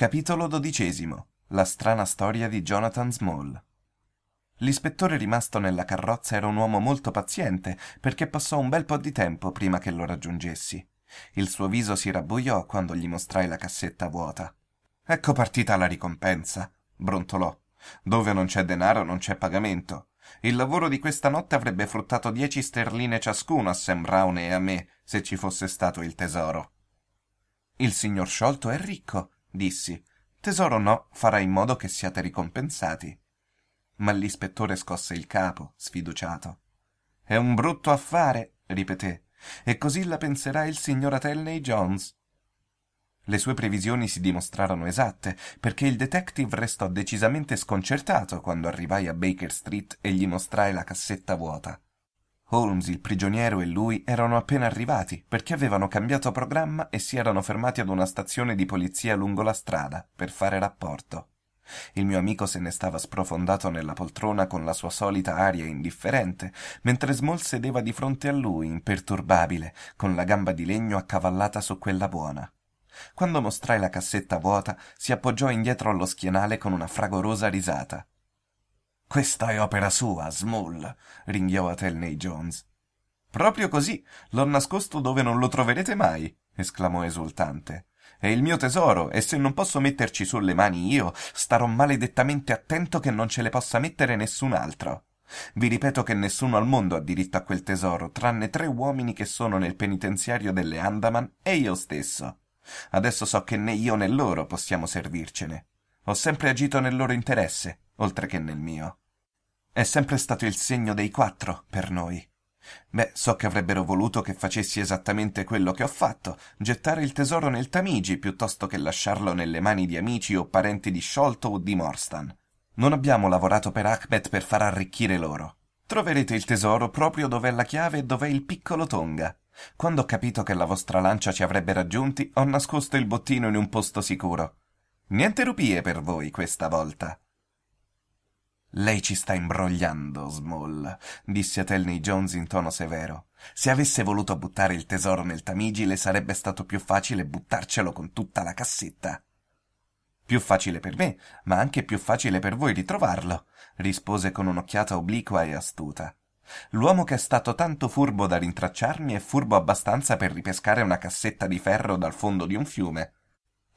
Capitolo XII. La strana storia di Jonathan Small. L'ispettore rimasto nella carrozza era un uomo molto paziente, perché passò un bel po' di tempo prima che lo raggiungessi. Il suo viso si rabbuiò quando gli mostrai la cassetta vuota. Ecco partita la ricompensa, brontolò. Dove non c'è denaro non c'è pagamento. Il lavoro di questa notte avrebbe fruttato dieci sterline ciascuno a Sam Brown e a me, se ci fosse stato il tesoro. Il signor Sciolto è ricco, dissi. Tesoro no, farà in modo che siate ricompensati. Ma l'ispettore scosse il capo, sfiduciato. È un brutto affare, ripeté, e così la penserà il signor Atelney Jones. Le sue previsioni si dimostrarono esatte, perché il detective restò decisamente sconcertato quando arrivai a Baker Street e gli mostrai la cassetta vuota. Holmes, il prigioniero e lui erano appena arrivati perché avevano cambiato programma e si erano fermati ad una stazione di polizia lungo la strada per fare rapporto. Il mio amico se ne stava sprofondato nella poltrona con la sua solita aria indifferente, mentre Small sedeva di fronte a lui, imperturbabile, con la gamba di legno accavallata su quella buona. Quando mostrai la cassetta vuota, si appoggiò indietro allo schienale con una fragorosa risata. Questa è opera sua, Small, ringhiò Atelney Jones. Proprio così, l'ho nascosto dove non lo troverete mai, esclamò esultante. È il mio tesoro, e se non posso metterci sulle mani io, starò maledettamente attento che non ce le possa mettere nessun altro. Vi ripeto che nessuno al mondo ha diritto a quel tesoro, tranne tre uomini che sono nel penitenziario delle Andaman e io stesso. Adesso so che né io né loro possiamo servircene. Ho sempre agito nel loro interesse oltre che nel mio. È sempre stato il segno dei quattro per noi. Beh, so che avrebbero voluto che facessi esattamente quello che ho fatto, gettare il tesoro nel Tamigi piuttosto che lasciarlo nelle mani di amici o parenti di Sciolto o di Morstan. Non abbiamo lavorato per Achmet per far arricchire loro. Troverete il tesoro proprio dov'è la chiave e dov'è il piccolo Tonga. Quando ho capito che la vostra lancia ci avrebbe raggiunti, ho nascosto il bottino in un posto sicuro. Niente rupie per voi questa volta. Lei ci sta imbrogliando, Small, disse Telney Jones in tono severo. Se avesse voluto buttare il tesoro nel Tamigi, le sarebbe stato più facile buttarcelo con tutta la cassetta. Più facile per me, ma anche più facile per voi ritrovarlo, rispose con un'occhiata obliqua e astuta. L'uomo che è stato tanto furbo da rintracciarmi è furbo abbastanza per ripescare una cassetta di ferro dal fondo di un fiume.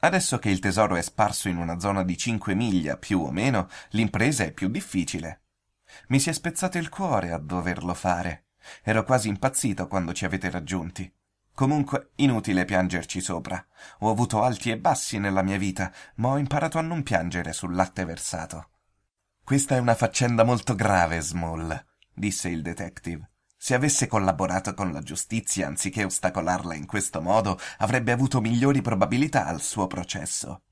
Adesso che il tesoro è sparso in una zona di cinque miglia più o meno, l'impresa è più difficile. Mi si è spezzato il cuore a doverlo fare. Ero quasi impazzito quando ci avete raggiunti. Comunque, inutile piangerci sopra. Ho avuto alti e bassi nella mia vita, ma ho imparato a non piangere sul latte versato. Questa è una faccenda molto grave, Small, disse il detective. Se avesse collaborato con la giustizia anziché ostacolarla in questo modo, avrebbe avuto migliori probabilità al suo processo.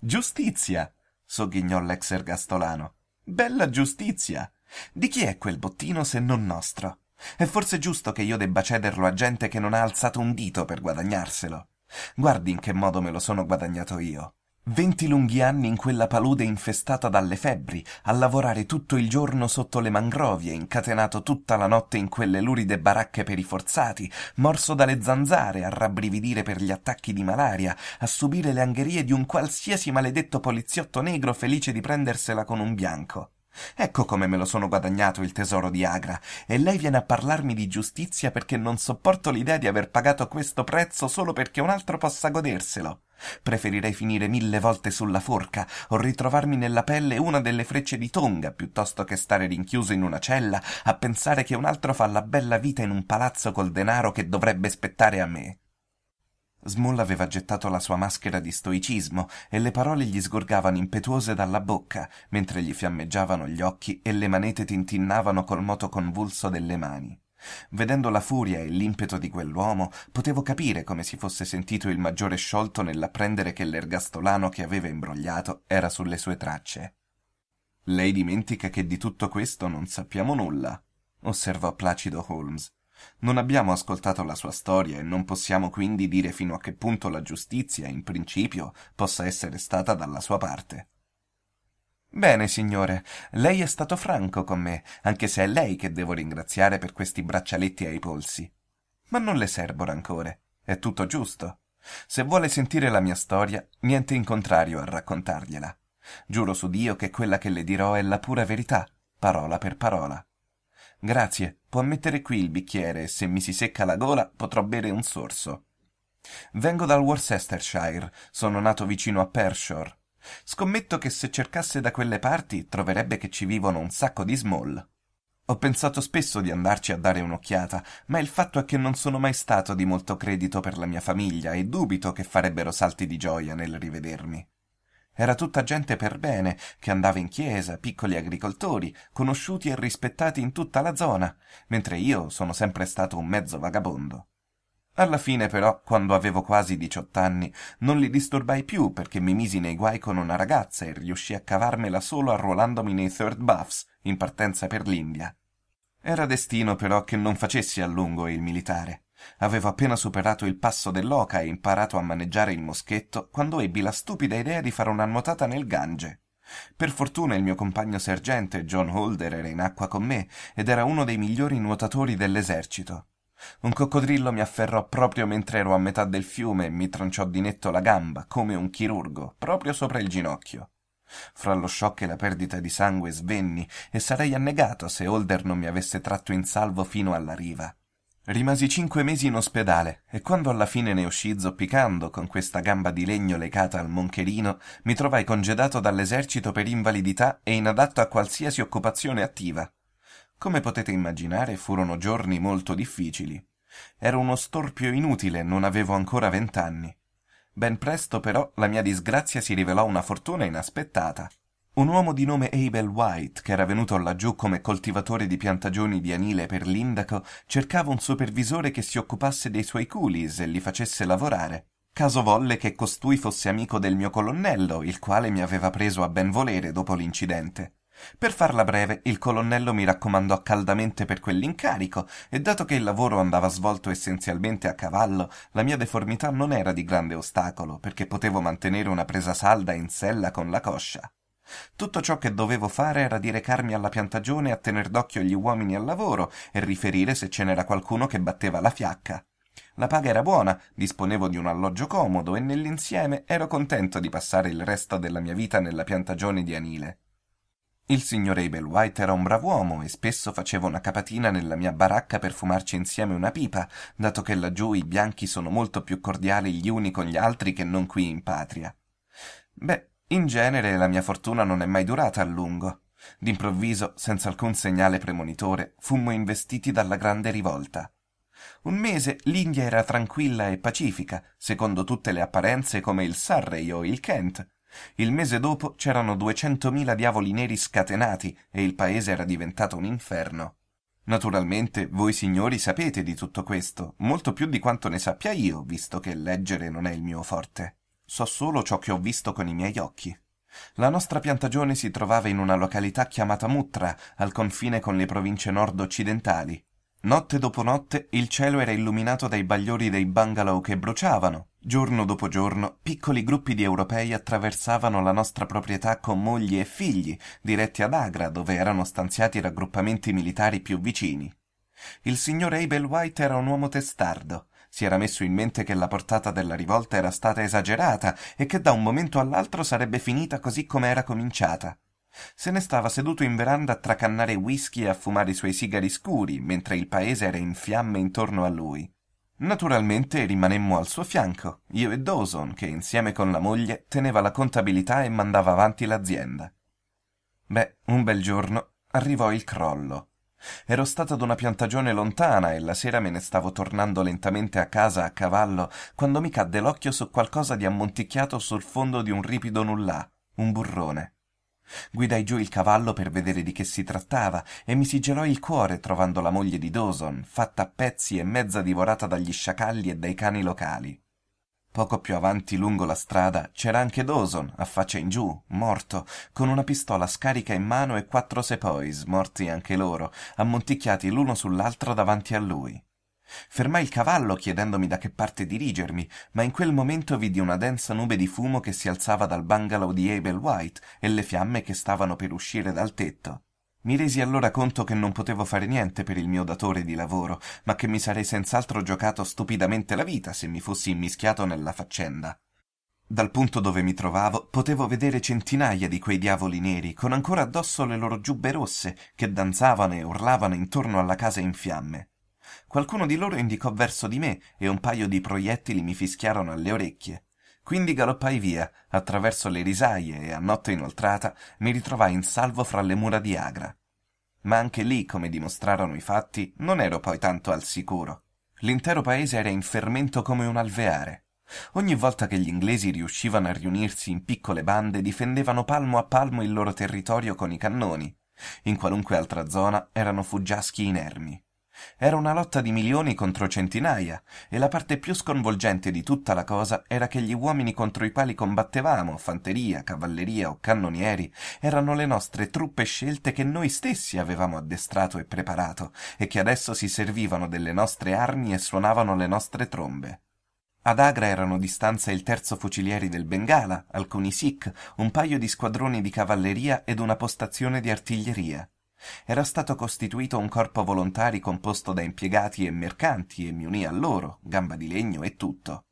Giustizia! sogghignò l'ex ergastolano. Bella giustizia! Di chi è quel bottino se non nostro? È forse giusto che io debba cederlo a gente che non ha alzato un dito per guadagnarselo. Guardi in che modo me lo sono guadagnato io. Venti lunghi anni in quella palude infestata dalle febbri, a lavorare tutto il giorno sotto le mangrovie, incatenato tutta la notte in quelle luride baracche per i forzati, morso dalle zanzare, a rabbrividire per gli attacchi di malaria, a subire le angherie di un qualsiasi maledetto poliziotto negro felice di prendersela con un bianco. Ecco come me lo sono guadagnato il tesoro di Agra, e lei viene a parlarmi di giustizia perché non sopporto l'idea di aver pagato questo prezzo solo perché un altro possa goderselo. Preferirei finire mille volte sulla forca o ritrovarmi nella pelle una delle frecce di Tonga piuttosto che stare rinchiuso in una cella a pensare che un altro fa la bella vita in un palazzo col denaro che dovrebbe spettare a me. Small aveva gettato la sua maschera di stoicismo e le parole gli sgorgavano impetuose dalla bocca, mentre gli fiammeggiavano gli occhi e le manete tintinnavano col moto convulso delle mani. Vedendo la furia e l'impeto di quell'uomo, potevo capire come si fosse sentito il maggiore sciolto nell'apprendere che l'ergastolano che aveva imbrogliato era sulle sue tracce. Lei dimentica che di tutto questo non sappiamo nulla, osservò placido Holmes. Non abbiamo ascoltato la sua storia e non possiamo quindi dire fino a che punto la giustizia, in principio, possa essere stata dalla sua parte. Bene, signore, lei è stato franco con me, anche se è lei che devo ringraziare per questi braccialetti ai polsi. Ma non le servo rancore, è tutto giusto. Se vuole sentire la mia storia, niente in contrario a raccontargliela. Giuro su Dio che quella che le dirò è la pura verità, parola per parola. Grazie, può mettere qui il bicchiere e se mi si secca la gola potrò bere un sorso. Vengo dal Worcestershire, sono nato vicino a Pershore. Scommetto che se cercasse da quelle parti troverebbe che ci vivono un sacco di small. Ho pensato spesso di andarci a dare un'occhiata, ma il fatto è che non sono mai stato di molto credito per la mia famiglia e dubito che farebbero salti di gioia nel rivedermi. Era tutta gente per bene, che andava in chiesa, piccoli agricoltori, conosciuti e rispettati in tutta la zona, mentre io sono sempre stato un mezzo vagabondo. Alla fine però, quando avevo quasi 18 anni, non li disturbai più perché mi misi nei guai con una ragazza e riuscì a cavarmela solo arruolandomi nei Third Buffs, in partenza per l'India. Era destino però che non facessi a lungo il militare. Avevo appena superato il passo dell'oca e imparato a maneggiare il moschetto quando ebbi la stupida idea di fare una nuotata nel Gange. Per fortuna il mio compagno sergente John Holder era in acqua con me ed era uno dei migliori nuotatori dell'esercito un coccodrillo mi afferrò proprio mentre ero a metà del fiume e mi tranciò di netto la gamba, come un chirurgo, proprio sopra il ginocchio. Fra lo shock e la perdita di sangue svenni e sarei annegato se Holder non mi avesse tratto in salvo fino alla riva. Rimasi cinque mesi in ospedale e quando alla fine ne uscì zoppicando con questa gamba di legno legata al moncherino, mi trovai congedato dall'esercito per invalidità e inadatto a qualsiasi occupazione attiva. Come potete immaginare, furono giorni molto difficili. Ero uno storpio inutile, non avevo ancora vent'anni. Ben presto, però, la mia disgrazia si rivelò una fortuna inaspettata. Un uomo di nome Abel White, che era venuto laggiù come coltivatore di piantagioni di anile per l'indaco, cercava un supervisore che si occupasse dei suoi coolies e li facesse lavorare. Caso volle che costui fosse amico del mio colonnello, il quale mi aveva preso a ben volere dopo l'incidente. Per farla breve, il colonnello mi raccomandò caldamente per quell'incarico e dato che il lavoro andava svolto essenzialmente a cavallo, la mia deformità non era di grande ostacolo, perché potevo mantenere una presa salda in sella con la coscia. Tutto ciò che dovevo fare era di recarmi alla piantagione a tener d'occhio gli uomini al lavoro e riferire se ce n'era qualcuno che batteva la fiacca. La paga era buona, disponevo di un alloggio comodo e nell'insieme ero contento di passare il resto della mia vita nella piantagione di Anile. Il signor White era un brav'uomo e spesso faceva una capatina nella mia baracca per fumarci insieme una pipa, dato che laggiù i bianchi sono molto più cordiali gli uni con gli altri che non qui in patria. Beh, in genere la mia fortuna non è mai durata a lungo. D'improvviso, senza alcun segnale premonitore, fummo investiti dalla grande rivolta. Un mese l'India era tranquilla e pacifica, secondo tutte le apparenze come il Surrey o il Kent, il mese dopo c'erano 200.000 diavoli neri scatenati e il paese era diventato un inferno. Naturalmente voi signori sapete di tutto questo, molto più di quanto ne sappia io, visto che leggere non è il mio forte. So solo ciò che ho visto con i miei occhi. La nostra piantagione si trovava in una località chiamata Mutra, al confine con le province nord-occidentali. Notte dopo notte il cielo era illuminato dai bagliori dei bungalow che bruciavano, Giorno dopo giorno, piccoli gruppi di europei attraversavano la nostra proprietà con mogli e figli, diretti ad Agra, dove erano stanziati i raggruppamenti militari più vicini. Il signor Abel White era un uomo testardo. Si era messo in mente che la portata della rivolta era stata esagerata e che da un momento all'altro sarebbe finita così come era cominciata. Se ne stava seduto in veranda a tracannare whisky e a fumare i suoi sigari scuri, mentre il paese era in fiamme intorno a lui. Naturalmente rimanemmo al suo fianco, io e Dawson, che insieme con la moglie teneva la contabilità e mandava avanti l'azienda. Beh, un bel giorno arrivò il crollo. Ero stata ad una piantagione lontana e la sera me ne stavo tornando lentamente a casa a cavallo quando mi cadde l'occhio su qualcosa di ammonticchiato sul fondo di un ripido nullà, un burrone guidai giù il cavallo per vedere di che si trattava e mi si gelò il cuore trovando la moglie di Dawson, fatta a pezzi e mezza divorata dagli sciacalli e dai cani locali. Poco più avanti lungo la strada c'era anche Dawson, a faccia in giù, morto, con una pistola scarica in mano e quattro sepois, morti anche loro, ammonticchiati l'uno sull'altro davanti a lui fermai il cavallo chiedendomi da che parte dirigermi ma in quel momento vidi una densa nube di fumo che si alzava dal bungalow di abel white e le fiamme che stavano per uscire dal tetto mi resi allora conto che non potevo fare niente per il mio datore di lavoro ma che mi sarei senz'altro giocato stupidamente la vita se mi fossi immischiato nella faccenda dal punto dove mi trovavo potevo vedere centinaia di quei diavoli neri con ancora addosso le loro giubbe rosse che danzavano e urlavano intorno alla casa in fiamme Qualcuno di loro indicò verso di me e un paio di proiettili mi fischiarono alle orecchie. Quindi galoppai via, attraverso le risaie e a notte inoltrata mi ritrovai in salvo fra le mura di Agra. Ma anche lì, come dimostrarono i fatti, non ero poi tanto al sicuro. L'intero paese era in fermento come un alveare. Ogni volta che gli inglesi riuscivano a riunirsi in piccole bande, difendevano palmo a palmo il loro territorio con i cannoni. In qualunque altra zona erano fuggiaschi inermi. Era una lotta di milioni contro centinaia, e la parte più sconvolgente di tutta la cosa era che gli uomini contro i quali combattevamo, fanteria, cavalleria o cannonieri, erano le nostre truppe scelte che noi stessi avevamo addestrato e preparato, e che adesso si servivano delle nostre armi e suonavano le nostre trombe. Ad Agra erano di stanza il terzo fucilieri del Bengala, alcuni Sikh, un paio di squadroni di cavalleria ed una postazione di artiglieria. Era stato costituito un corpo volontari composto da impiegati e mercanti e mi unì a loro, gamba di legno e tutto.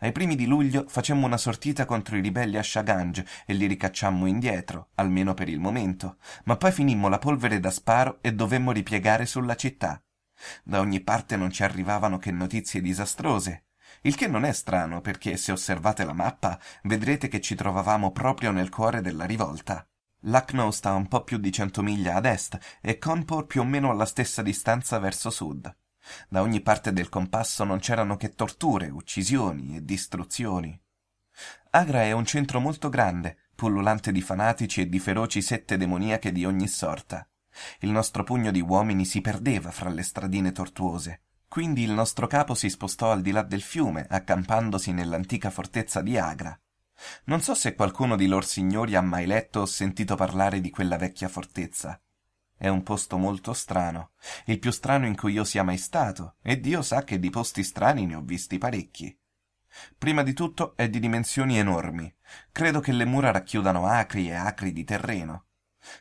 Ai primi di luglio facemmo una sortita contro i ribelli a Shaganj e li ricacciammo indietro, almeno per il momento, ma poi finimmo la polvere da sparo e dovemmo ripiegare sulla città. Da ogni parte non ci arrivavano che notizie disastrose. Il che non è strano perché se osservate la mappa vedrete che ci trovavamo proprio nel cuore della rivolta. Lucknow sta un po' più di 100 miglia ad est e Cawnpore più o meno alla stessa distanza verso sud. Da ogni parte del compasso non c'erano che torture, uccisioni e distruzioni. Agra è un centro molto grande, pullulante di fanatici e di feroci sette demoniache di ogni sorta. Il nostro pugno di uomini si perdeva fra le stradine tortuose. Quindi il nostro capo si spostò al di là del fiume, accampandosi nell'antica fortezza di Agra, non so se qualcuno di lor signori ha mai letto o sentito parlare di quella vecchia fortezza. È un posto molto strano, il più strano in cui io sia mai stato, e Dio sa che di posti strani ne ho visti parecchi. Prima di tutto è di dimensioni enormi. Credo che le mura racchiudano acri e acri di terreno.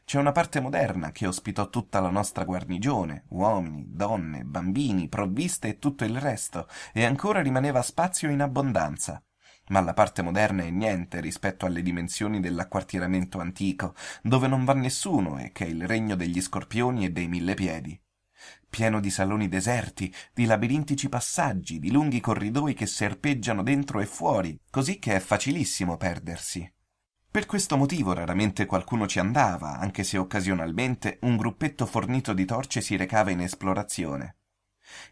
C'è una parte moderna che ospitò tutta la nostra guarnigione, uomini, donne, bambini, provviste e tutto il resto, e ancora rimaneva spazio in abbondanza ma la parte moderna è niente rispetto alle dimensioni dell'acquartieramento antico, dove non va nessuno e che è il regno degli scorpioni e dei mille piedi. Pieno di saloni deserti, di labirintici passaggi, di lunghi corridoi che serpeggiano dentro e fuori, così che è facilissimo perdersi. Per questo motivo raramente qualcuno ci andava, anche se occasionalmente un gruppetto fornito di torce si recava in esplorazione.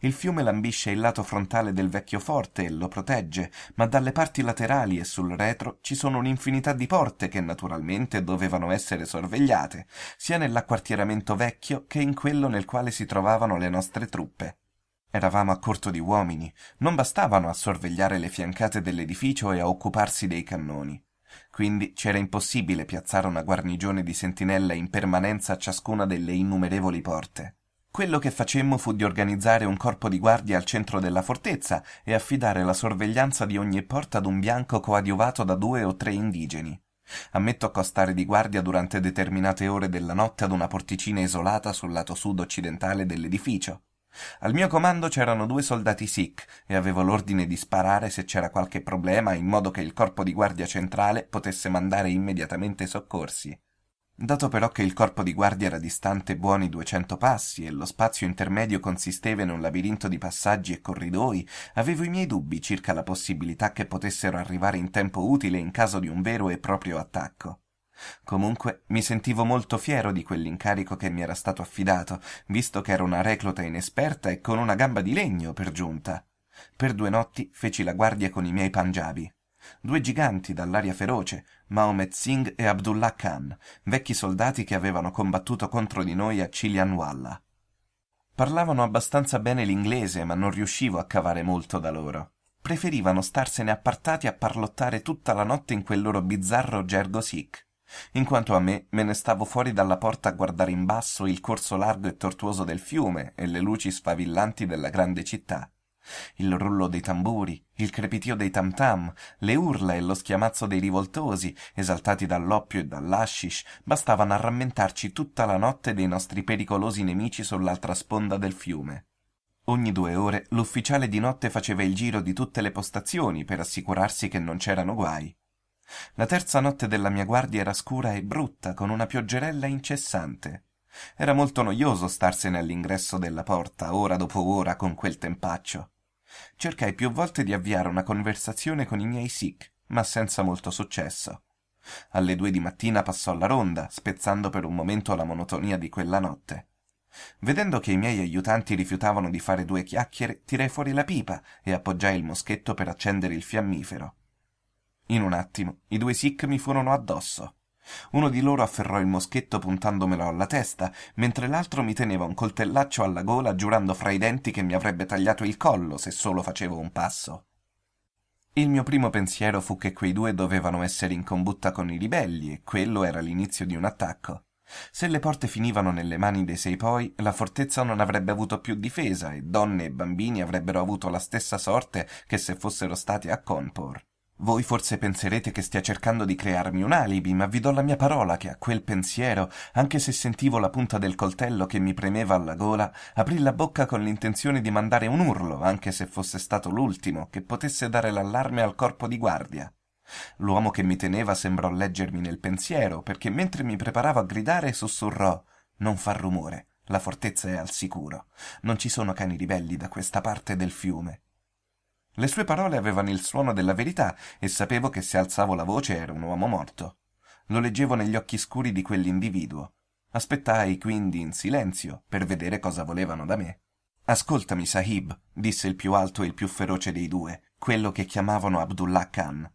Il fiume lambisce il lato frontale del vecchio forte e lo protegge, ma dalle parti laterali e sul retro ci sono un'infinità di porte che naturalmente dovevano essere sorvegliate, sia nell'acquartieramento vecchio che in quello nel quale si trovavano le nostre truppe. Eravamo a corto di uomini, non bastavano a sorvegliare le fiancate dell'edificio e a occuparsi dei cannoni. Quindi c'era impossibile piazzare una guarnigione di sentinelle in permanenza a ciascuna delle innumerevoli porte. Quello che facemmo fu di organizzare un corpo di guardia al centro della fortezza e affidare la sorveglianza di ogni porta ad un bianco coadiuvato da due o tre indigeni. A me toccò stare di guardia durante determinate ore della notte ad una porticina isolata sul lato sud-occidentale dell'edificio. Al mio comando c'erano due soldati Sikh e avevo l'ordine di sparare se c'era qualche problema in modo che il corpo di guardia centrale potesse mandare immediatamente soccorsi. Dato però che il corpo di guardia era distante buoni duecento passi e lo spazio intermedio consisteva in un labirinto di passaggi e corridoi, avevo i miei dubbi circa la possibilità che potessero arrivare in tempo utile in caso di un vero e proprio attacco. Comunque mi sentivo molto fiero di quell'incarico che mi era stato affidato, visto che ero una recluta inesperta e con una gamba di legno per giunta. Per due notti feci la guardia con i miei pangiabi due giganti dall'aria feroce mahomet singh e abdullah khan vecchi soldati che avevano combattuto contro di noi a Chilianwalla. parlavano abbastanza bene l'inglese ma non riuscivo a cavare molto da loro preferivano starsene appartati a parlottare tutta la notte in quel loro bizzarro gergo sikh in quanto a me me ne stavo fuori dalla porta a guardare in basso il corso largo e tortuoso del fiume e le luci sfavillanti della grande città il rullo dei tamburi, il crepitio dei tamtam, le urla e lo schiamazzo dei rivoltosi, esaltati dall'oppio e dall'ashish, bastavano a rammentarci tutta la notte dei nostri pericolosi nemici sull'altra sponda del fiume. Ogni due ore l'ufficiale di notte faceva il giro di tutte le postazioni per assicurarsi che non c'erano guai. La terza notte della mia guardia era scura e brutta, con una pioggerella incessante. Era molto noioso starsene all'ingresso della porta, ora dopo ora, con quel tempaccio. Cercai più volte di avviare una conversazione con i miei Sikh, ma senza molto successo. Alle due di mattina passò la ronda, spezzando per un momento la monotonia di quella notte. Vedendo che i miei aiutanti rifiutavano di fare due chiacchiere, tirai fuori la pipa e appoggiai il moschetto per accendere il fiammifero. In un attimo i due Sikh mi furono addosso uno di loro afferrò il moschetto puntandomelo alla testa mentre l'altro mi teneva un coltellaccio alla gola giurando fra i denti che mi avrebbe tagliato il collo se solo facevo un passo il mio primo pensiero fu che quei due dovevano essere in combutta con i ribelli e quello era l'inizio di un attacco se le porte finivano nelle mani dei sei poi, la fortezza non avrebbe avuto più difesa e donne e bambini avrebbero avuto la stessa sorte che se fossero stati a Conpor. Voi forse penserete che stia cercando di crearmi un alibi, ma vi do la mia parola che a quel pensiero, anche se sentivo la punta del coltello che mi premeva alla gola, aprì la bocca con l'intenzione di mandare un urlo, anche se fosse stato l'ultimo, che potesse dare l'allarme al corpo di guardia. L'uomo che mi teneva sembrò leggermi nel pensiero, perché mentre mi preparavo a gridare sussurrò Non far rumore, la fortezza è al sicuro, non ci sono cani ribelli da questa parte del fiume. Le sue parole avevano il suono della verità e sapevo che se alzavo la voce era un uomo morto. Lo leggevo negli occhi scuri di quell'individuo. Aspettai quindi in silenzio per vedere cosa volevano da me. Ascoltami, Sahib, disse il più alto e il più feroce dei due, quello che chiamavano Abdullah Khan.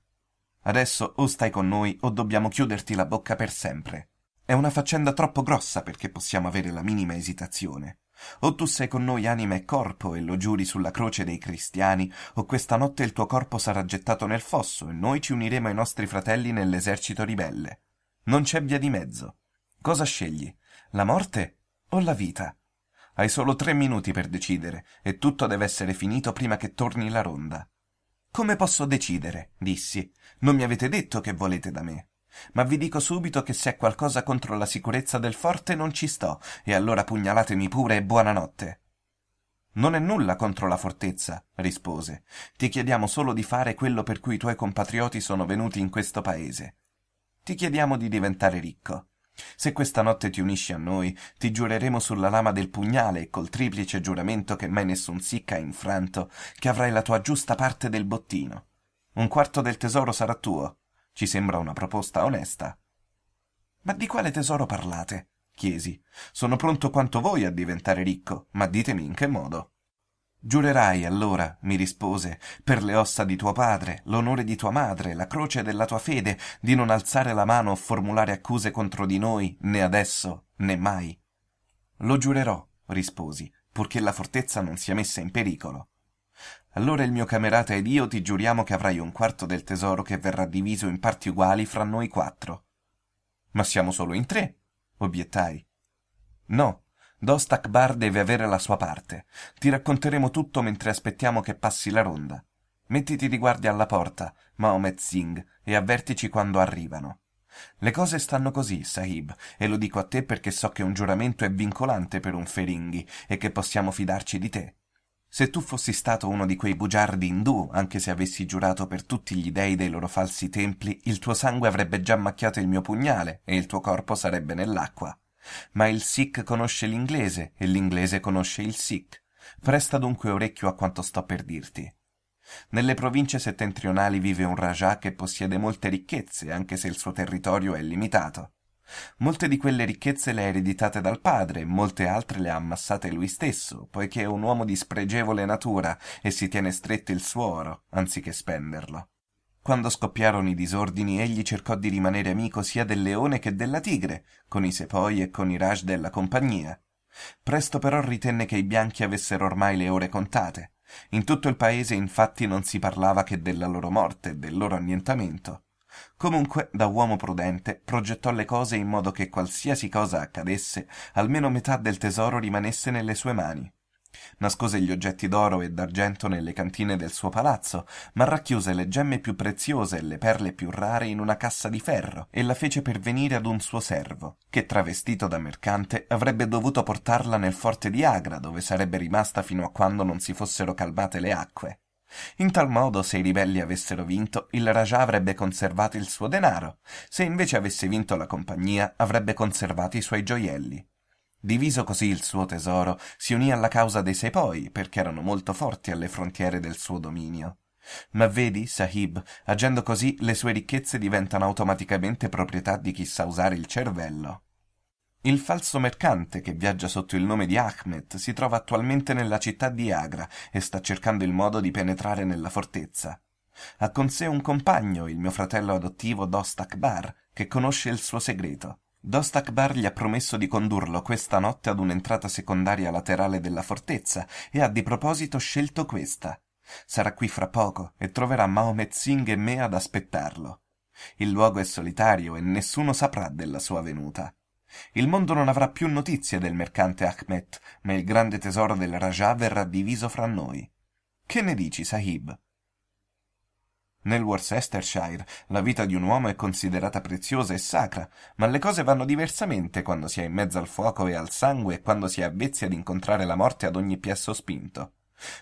Adesso o stai con noi o dobbiamo chiuderti la bocca per sempre. È una faccenda troppo grossa perché possiamo avere la minima esitazione. O tu sei con noi anima e corpo e lo giuri sulla croce dei cristiani, o questa notte il tuo corpo sarà gettato nel fosso e noi ci uniremo ai nostri fratelli nell'esercito ribelle. Non c'è via di mezzo. Cosa scegli? La morte o la vita? Hai solo tre minuti per decidere e tutto deve essere finito prima che torni la ronda. Come posso decidere? dissi. Non mi avete detto che volete da me. Ma vi dico subito che se è qualcosa contro la sicurezza del forte non ci sto, e allora pugnalatemi pure e buonanotte. Non è nulla contro la fortezza, rispose. Ti chiediamo solo di fare quello per cui i tuoi compatrioti sono venuti in questo paese. Ti chiediamo di diventare ricco. Se questa notte ti unisci a noi, ti giureremo sulla lama del pugnale e col triplice giuramento che mai nessun sicca ha infranto, che avrai la tua giusta parte del bottino. Un quarto del tesoro sarà tuo, ci sembra una proposta onesta. Ma di quale tesoro parlate? chiesi. Sono pronto quanto voi a diventare ricco, ma ditemi in che modo. Giurerai allora, mi rispose, per le ossa di tuo padre, l'onore di tua madre, la croce della tua fede, di non alzare la mano o formulare accuse contro di noi, né adesso, né mai. Lo giurerò, risposi, purché la fortezza non sia messa in pericolo. Allora il mio camerata ed io ti giuriamo che avrai un quarto del tesoro che verrà diviso in parti uguali fra noi quattro. Ma siamo solo in tre, obiettai. No, Dost Akbar deve avere la sua parte. Ti racconteremo tutto mentre aspettiamo che passi la ronda. Mettiti di guardia alla porta, Mahomet Singh, e avvertici quando arrivano. Le cose stanno così, Sahib, e lo dico a te perché so che un giuramento è vincolante per un feringhi e che possiamo fidarci di te. Se tu fossi stato uno di quei bugiardi indù, anche se avessi giurato per tutti gli dei dei loro falsi templi, il tuo sangue avrebbe già macchiato il mio pugnale e il tuo corpo sarebbe nell'acqua. Ma il Sikh conosce l'inglese e l'inglese conosce il Sikh. Presta dunque orecchio a quanto sto per dirti. Nelle province settentrionali vive un Rajah che possiede molte ricchezze, anche se il suo territorio è limitato. Molte di quelle ricchezze le ha ereditate dal padre, molte altre le ha ammassate lui stesso, poiché è un uomo di spregevole natura e si tiene stretto il suo oro, anziché spenderlo. Quando scoppiarono i disordini, egli cercò di rimanere amico sia del leone che della tigre, con i sepoi e con i raj della compagnia. Presto però ritenne che i bianchi avessero ormai le ore contate. In tutto il paese infatti non si parlava che della loro morte e del loro annientamento comunque da uomo prudente progettò le cose in modo che qualsiasi cosa accadesse almeno metà del tesoro rimanesse nelle sue mani nascose gli oggetti d'oro e d'argento nelle cantine del suo palazzo, ma racchiuse le gemme più preziose e le perle più rare in una cassa di ferro e la fece pervenire ad un suo servo, che travestito da mercante avrebbe dovuto portarla nel forte di Agra, dove sarebbe rimasta fino a quando non si fossero calmate le acque. In tal modo, se i ribelli avessero vinto, il Rajah avrebbe conservato il suo denaro, se invece avesse vinto la compagnia, avrebbe conservato i suoi gioielli. Diviso così il suo tesoro, si unì alla causa dei Sepoi, perché erano molto forti alle frontiere del suo dominio. Ma vedi, Sahib, agendo così le sue ricchezze diventano automaticamente proprietà di chi sa usare il cervello. Il falso mercante che viaggia sotto il nome di Ahmed si trova attualmente nella città di Agra e sta cercando il modo di penetrare nella fortezza. Ha con sé un compagno, il mio fratello adottivo Dost Akbar, che conosce il suo segreto. Dost Akbar gli ha promesso di condurlo questa notte ad un'entrata secondaria laterale della fortezza e ha di proposito scelto questa. Sarà qui fra poco e troverà Mahomet Singh e me ad aspettarlo. Il luogo è solitario e nessuno saprà della sua venuta. Il mondo non avrà più notizie del mercante Ahmet, ma il grande tesoro del Rajah verrà diviso fra noi. Che ne dici, Sahib? Nel Worcestershire la vita di un uomo è considerata preziosa e sacra, ma le cose vanno diversamente quando si è in mezzo al fuoco e al sangue e quando si è avvezzi ad incontrare la morte ad ogni piasso spinto.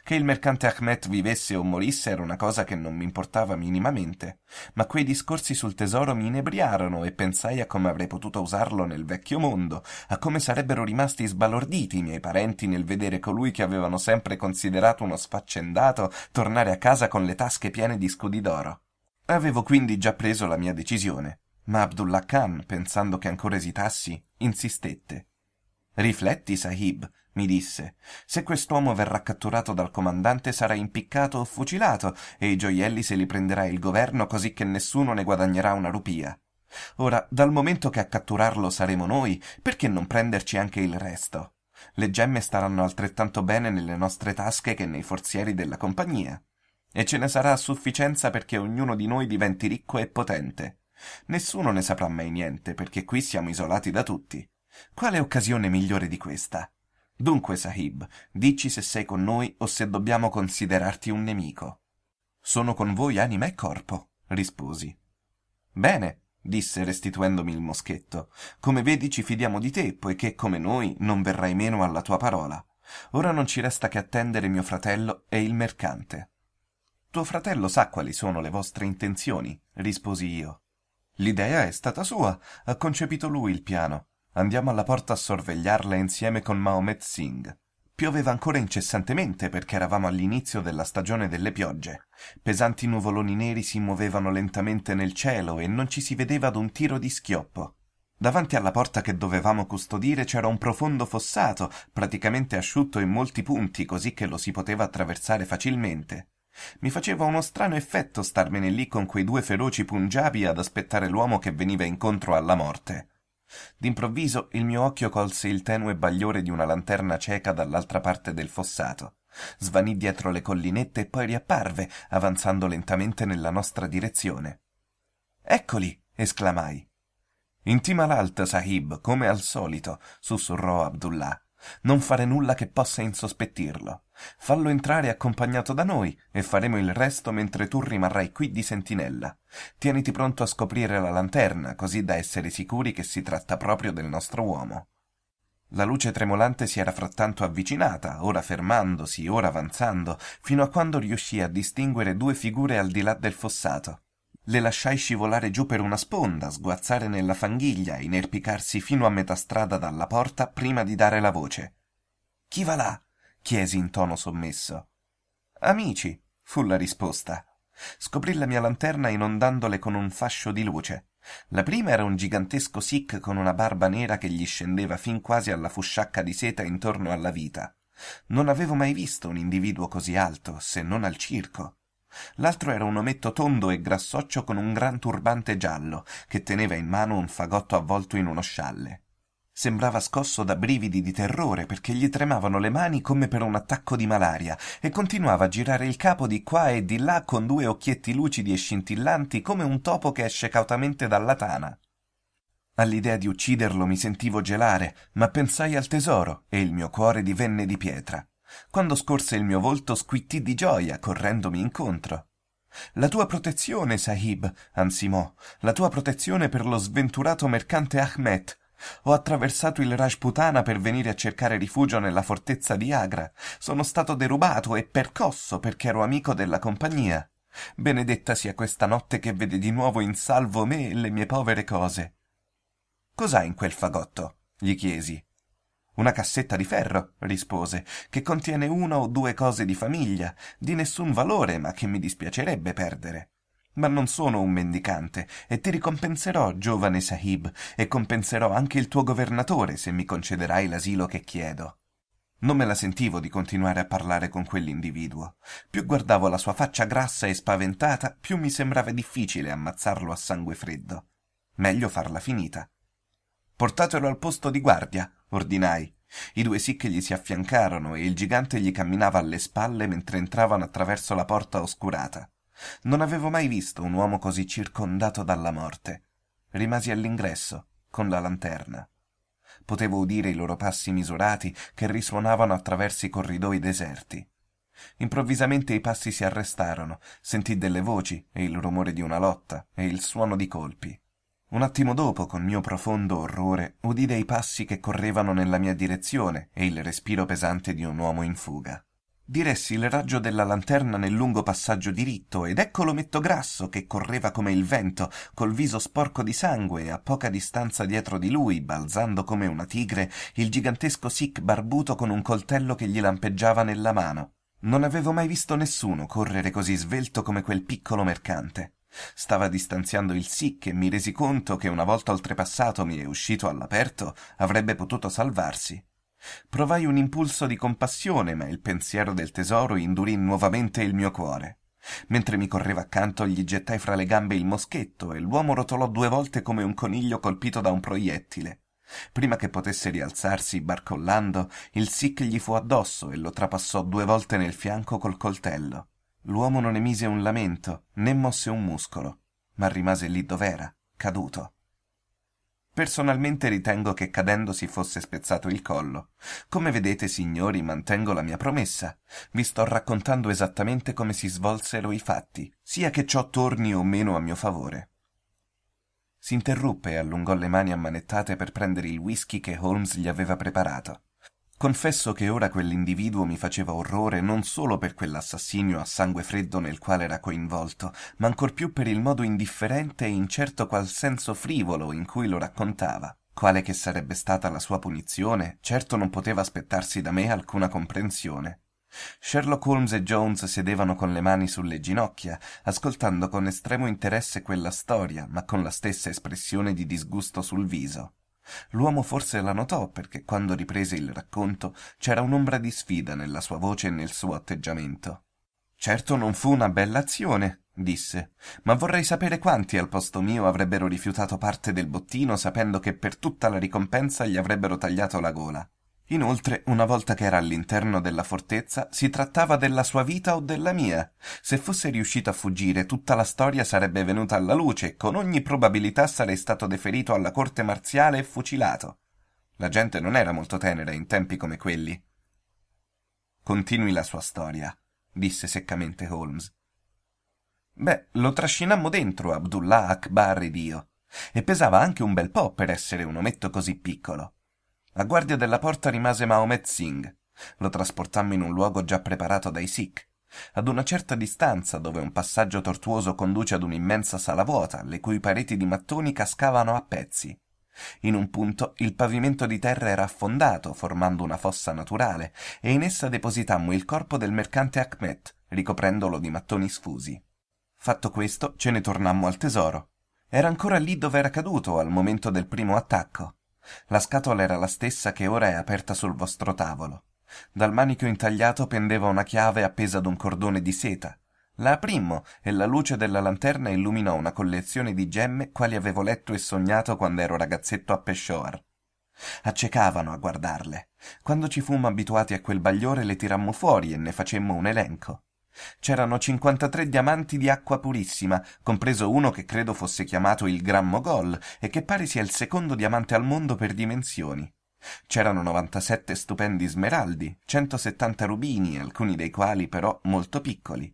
Che il mercante Ahmet vivesse o morisse era una cosa che non mi importava minimamente, ma quei discorsi sul tesoro mi inebriarono e pensai a come avrei potuto usarlo nel vecchio mondo, a come sarebbero rimasti sbalorditi i miei parenti nel vedere colui che avevano sempre considerato uno sfaccendato tornare a casa con le tasche piene di scudi d'oro. Avevo quindi già preso la mia decisione, ma Abdullah Khan, pensando che ancora esitassi, insistette. Rifletti, Sahib, mi disse se quest'uomo verrà catturato dal comandante sarà impiccato o fucilato e i gioielli se li prenderà il governo così che nessuno ne guadagnerà una rupia ora dal momento che a catturarlo saremo noi perché non prenderci anche il resto le gemme staranno altrettanto bene nelle nostre tasche che nei forzieri della compagnia e ce ne sarà a sufficienza perché ognuno di noi diventi ricco e potente nessuno ne saprà mai niente perché qui siamo isolati da tutti quale occasione migliore di questa Dunque, Sahib, dici se sei con noi o se dobbiamo considerarti un nemico. Sono con voi anima e corpo, risposi. Bene, disse restituendomi il moschetto. Come vedi ci fidiamo di te, poiché come noi non verrai meno alla tua parola. Ora non ci resta che attendere mio fratello e il mercante. Tuo fratello sa quali sono le vostre intenzioni, risposi io. L'idea è stata sua, ha concepito lui il piano. Andiamo alla porta a sorvegliarla insieme con Mahomet Singh. Pioveva ancora incessantemente perché eravamo all'inizio della stagione delle piogge. Pesanti nuvoloni neri si muovevano lentamente nel cielo e non ci si vedeva ad un tiro di schioppo. Davanti alla porta che dovevamo custodire c'era un profondo fossato, praticamente asciutto in molti punti, così che lo si poteva attraversare facilmente. Mi faceva uno strano effetto starmene lì con quei due feroci pungiabi ad aspettare l'uomo che veniva incontro alla morte d'improvviso il mio occhio colse il tenue bagliore di una lanterna cieca dall'altra parte del fossato svanì dietro le collinette e poi riapparve avanzando lentamente nella nostra direzione eccoli esclamai intima l'alta, sahib come al solito sussurrò abdullah non fare nulla che possa insospettirlo. Fallo entrare accompagnato da noi e faremo il resto mentre tu rimarrai qui di sentinella. Tieniti pronto a scoprire la lanterna, così da essere sicuri che si tratta proprio del nostro uomo. La luce tremolante si era frattanto avvicinata, ora fermandosi, ora avanzando, fino a quando riuscì a distinguere due figure al di là del fossato. Le lasciai scivolare giù per una sponda, sguazzare nella fanghiglia, inerpicarsi fino a metà strada dalla porta prima di dare la voce. Chi va là? chiesi in tono sommesso. Amici, fu la risposta. Scoprì la mia lanterna inondandole con un fascio di luce. La prima era un gigantesco sic con una barba nera che gli scendeva fin quasi alla fusciacca di seta intorno alla vita. Non avevo mai visto un individuo così alto, se non al circo. L'altro era un ometto tondo e grassoccio con un gran turbante giallo, che teneva in mano un fagotto avvolto in uno scialle. Sembrava scosso da brividi di terrore perché gli tremavano le mani come per un attacco di malaria e continuava a girare il capo di qua e di là con due occhietti lucidi e scintillanti come un topo che esce cautamente dalla tana. All'idea di ucciderlo mi sentivo gelare, ma pensai al tesoro e il mio cuore divenne di pietra quando scorse il mio volto squittì di gioia correndomi incontro la tua protezione sahib ansimò la tua protezione per lo sventurato mercante ahmet ho attraversato il rajputana per venire a cercare rifugio nella fortezza di agra sono stato derubato e percosso perché ero amico della compagnia benedetta sia questa notte che vede di nuovo in salvo me e le mie povere cose Cos'hai in quel fagotto gli chiesi una cassetta di ferro, rispose, che contiene una o due cose di famiglia, di nessun valore, ma che mi dispiacerebbe perdere. Ma non sono un mendicante, e ti ricompenserò, giovane Sahib, e compenserò anche il tuo governatore se mi concederai l'asilo che chiedo. Non me la sentivo di continuare a parlare con quell'individuo. Più guardavo la sua faccia grassa e spaventata, più mi sembrava difficile ammazzarlo a sangue freddo. Meglio farla finita. Portatelo al posto di guardia, ordinai. I due sicche gli si affiancarono e il gigante gli camminava alle spalle mentre entravano attraverso la porta oscurata. Non avevo mai visto un uomo così circondato dalla morte. Rimasi all'ingresso, con la lanterna. Potevo udire i loro passi misurati che risuonavano attraverso i corridoi deserti. Improvvisamente i passi si arrestarono, sentì delle voci e il rumore di una lotta e il suono di colpi. Un attimo dopo, con mio profondo orrore, udì dei passi che correvano nella mia direzione e il respiro pesante di un uomo in fuga. Diressi il raggio della lanterna nel lungo passaggio diritto ed eccolo metto grasso che correva come il vento, col viso sporco di sangue e a poca distanza dietro di lui, balzando come una tigre, il gigantesco sic barbuto con un coltello che gli lampeggiava nella mano. Non avevo mai visto nessuno correre così svelto come quel piccolo mercante. Stava distanziando il SIC e mi resi conto che una volta oltrepassato mi e uscito all'aperto avrebbe potuto salvarsi. Provai un impulso di compassione, ma il pensiero del tesoro indurì nuovamente il mio cuore. Mentre mi correva accanto gli gettai fra le gambe il moschetto e l'uomo rotolò due volte come un coniglio colpito da un proiettile. Prima che potesse rialzarsi barcollando, il SIC gli fu addosso e lo trapassò due volte nel fianco col coltello. L'uomo non emise un lamento, né mosse un muscolo, ma rimase lì dov'era, caduto. Personalmente ritengo che cadendo si fosse spezzato il collo. Come vedete, signori, mantengo la mia promessa. Vi sto raccontando esattamente come si svolsero i fatti, sia che ciò torni o meno a mio favore. S'interruppe e allungò le mani ammanettate per prendere il whisky che Holmes gli aveva preparato. Confesso che ora quell'individuo mi faceva orrore non solo per quell'assassinio a sangue freddo nel quale era coinvolto, ma ancor più per il modo indifferente e incerto qual senso frivolo in cui lo raccontava. Quale che sarebbe stata la sua punizione, certo non poteva aspettarsi da me alcuna comprensione. Sherlock Holmes e Jones sedevano con le mani sulle ginocchia, ascoltando con estremo interesse quella storia, ma con la stessa espressione di disgusto sul viso. L'uomo forse la notò perché quando riprese il racconto c'era un'ombra di sfida nella sua voce e nel suo atteggiamento. Certo non fu una bella azione, disse, ma vorrei sapere quanti al posto mio avrebbero rifiutato parte del bottino sapendo che per tutta la ricompensa gli avrebbero tagliato la gola. Inoltre, una volta che era all'interno della fortezza, si trattava della sua vita o della mia. Se fosse riuscito a fuggire, tutta la storia sarebbe venuta alla luce e con ogni probabilità sarei stato deferito alla corte marziale e fucilato. La gente non era molto tenera in tempi come quelli. Continui la sua storia, disse seccamente Holmes. Beh, lo trascinammo dentro Abdullah Akbar ed io, e pesava anche un bel po' per essere un ometto così piccolo. La guardia della porta rimase Mahomet Singh. Lo trasportammo in un luogo già preparato dai Sikh, ad una certa distanza dove un passaggio tortuoso conduce ad un'immensa sala vuota, le cui pareti di mattoni cascavano a pezzi. In un punto il pavimento di terra era affondato, formando una fossa naturale, e in essa depositammo il corpo del mercante Ahmet, ricoprendolo di mattoni sfusi. Fatto questo, ce ne tornammo al tesoro. Era ancora lì dove era caduto al momento del primo attacco. La scatola era la stessa che ora è aperta sul vostro tavolo. Dal manico intagliato pendeva una chiave appesa ad un cordone di seta. La aprimmo e la luce della lanterna illuminò una collezione di gemme quali avevo letto e sognato quando ero ragazzetto a Peshawar. Accecavano a guardarle. Quando ci fummo abituati a quel bagliore le tirammo fuori e ne facemmo un elenco. C'erano 53 diamanti di acqua purissima, compreso uno che credo fosse chiamato il Gran Mogol e che pare sia il secondo diamante al mondo per dimensioni. C'erano 97 stupendi smeraldi, 170 rubini, alcuni dei quali però molto piccoli.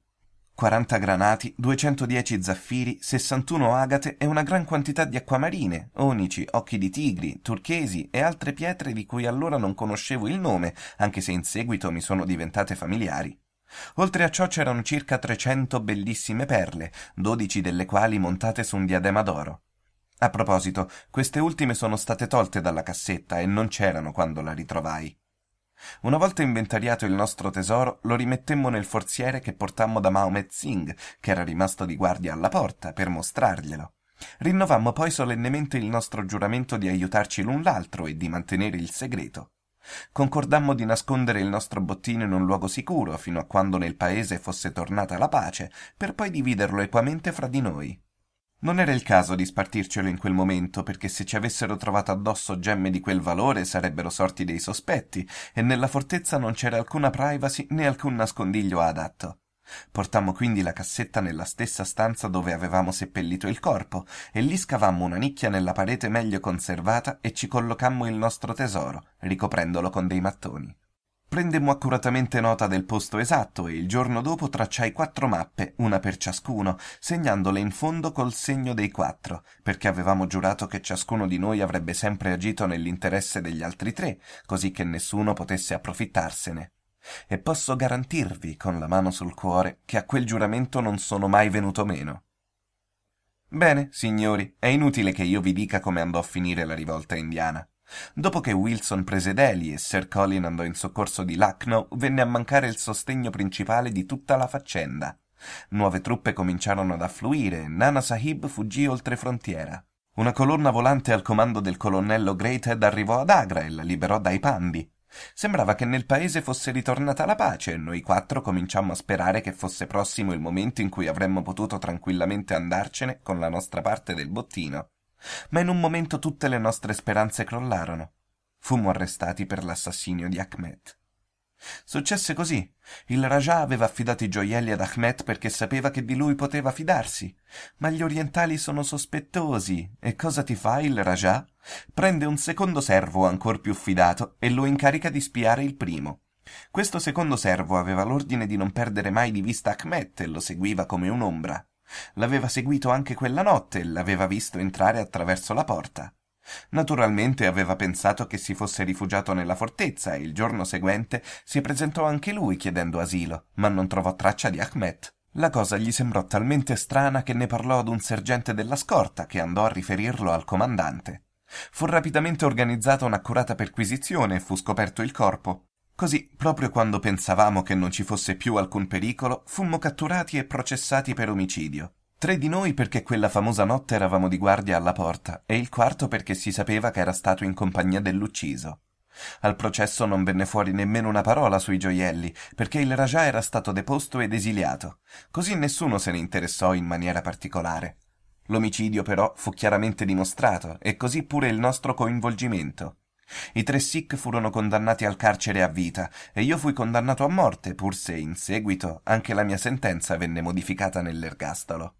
40 granati, 210 zaffiri, 61 agate e una gran quantità di acquamarine, onici, occhi di tigri, turchesi e altre pietre di cui allora non conoscevo il nome, anche se in seguito mi sono diventate familiari. Oltre a ciò c'erano circa 300 bellissime perle, 12 delle quali montate su un diadema d'oro. A proposito, queste ultime sono state tolte dalla cassetta e non c'erano quando la ritrovai. Una volta inventariato il nostro tesoro, lo rimettemmo nel forziere che portammo da Mahomet Singh, che era rimasto di guardia alla porta, per mostrarglielo. Rinnovammo poi solennemente il nostro giuramento di aiutarci l'un l'altro e di mantenere il segreto. Concordammo di nascondere il nostro bottino in un luogo sicuro fino a quando nel paese fosse tornata la pace, per poi dividerlo equamente fra di noi. Non era il caso di spartircelo in quel momento, perché se ci avessero trovato addosso gemme di quel valore sarebbero sorti dei sospetti, e nella fortezza non c'era alcuna privacy né alcun nascondiglio adatto. Portammo quindi la cassetta nella stessa stanza dove avevamo seppellito il corpo e lì scavammo una nicchia nella parete meglio conservata e ci collocammo il nostro tesoro, ricoprendolo con dei mattoni. Prendemmo accuratamente nota del posto esatto e il giorno dopo tracciai quattro mappe, una per ciascuno, segnandole in fondo col segno dei quattro, perché avevamo giurato che ciascuno di noi avrebbe sempre agito nell'interesse degli altri tre, così che nessuno potesse approfittarsene e posso garantirvi con la mano sul cuore che a quel giuramento non sono mai venuto meno. Bene, signori, è inutile che io vi dica come andò a finire la rivolta indiana. Dopo che Wilson prese Delhi e Sir Colin andò in soccorso di Lucknow, venne a mancare il sostegno principale di tutta la faccenda. Nuove truppe cominciarono ad affluire e Nana Sahib fuggì oltre frontiera. Una colonna volante al comando del colonnello Greathead arrivò ad Agra e la liberò dai Pandi. Sembrava che nel paese fosse ritornata la pace e noi quattro cominciammo a sperare che fosse prossimo il momento in cui avremmo potuto tranquillamente andarcene con la nostra parte del bottino. Ma in un momento tutte le nostre speranze crollarono. Fummo arrestati per l'assassinio di Ahmed. Successe così. Il Rajah aveva affidato i gioielli ad Ahmet perché sapeva che di lui poteva fidarsi. Ma gli orientali sono sospettosi. E cosa ti fa il Rajah? Prende un secondo servo ancor più fidato e lo incarica di spiare il primo. Questo secondo servo aveva l'ordine di non perdere mai di vista Ahmet e lo seguiva come un'ombra. L'aveva seguito anche quella notte e l'aveva visto entrare attraverso la porta. Naturalmente aveva pensato che si fosse rifugiato nella fortezza e il giorno seguente si presentò anche lui chiedendo asilo, ma non trovò traccia di Ahmet. La cosa gli sembrò talmente strana che ne parlò ad un sergente della scorta che andò a riferirlo al comandante. Fu rapidamente organizzata un'accurata perquisizione e fu scoperto il corpo. Così, proprio quando pensavamo che non ci fosse più alcun pericolo, fummo catturati e processati per omicidio. Tre di noi perché quella famosa notte eravamo di guardia alla porta e il quarto perché si sapeva che era stato in compagnia dell'ucciso. Al processo non venne fuori nemmeno una parola sui gioielli, perché il Rajah era stato deposto ed esiliato, così nessuno se ne interessò in maniera particolare. L'omicidio però fu chiaramente dimostrato e così pure il nostro coinvolgimento. I tre Sikh furono condannati al carcere a vita e io fui condannato a morte, pur se in seguito anche la mia sentenza venne modificata nell'ergastolo.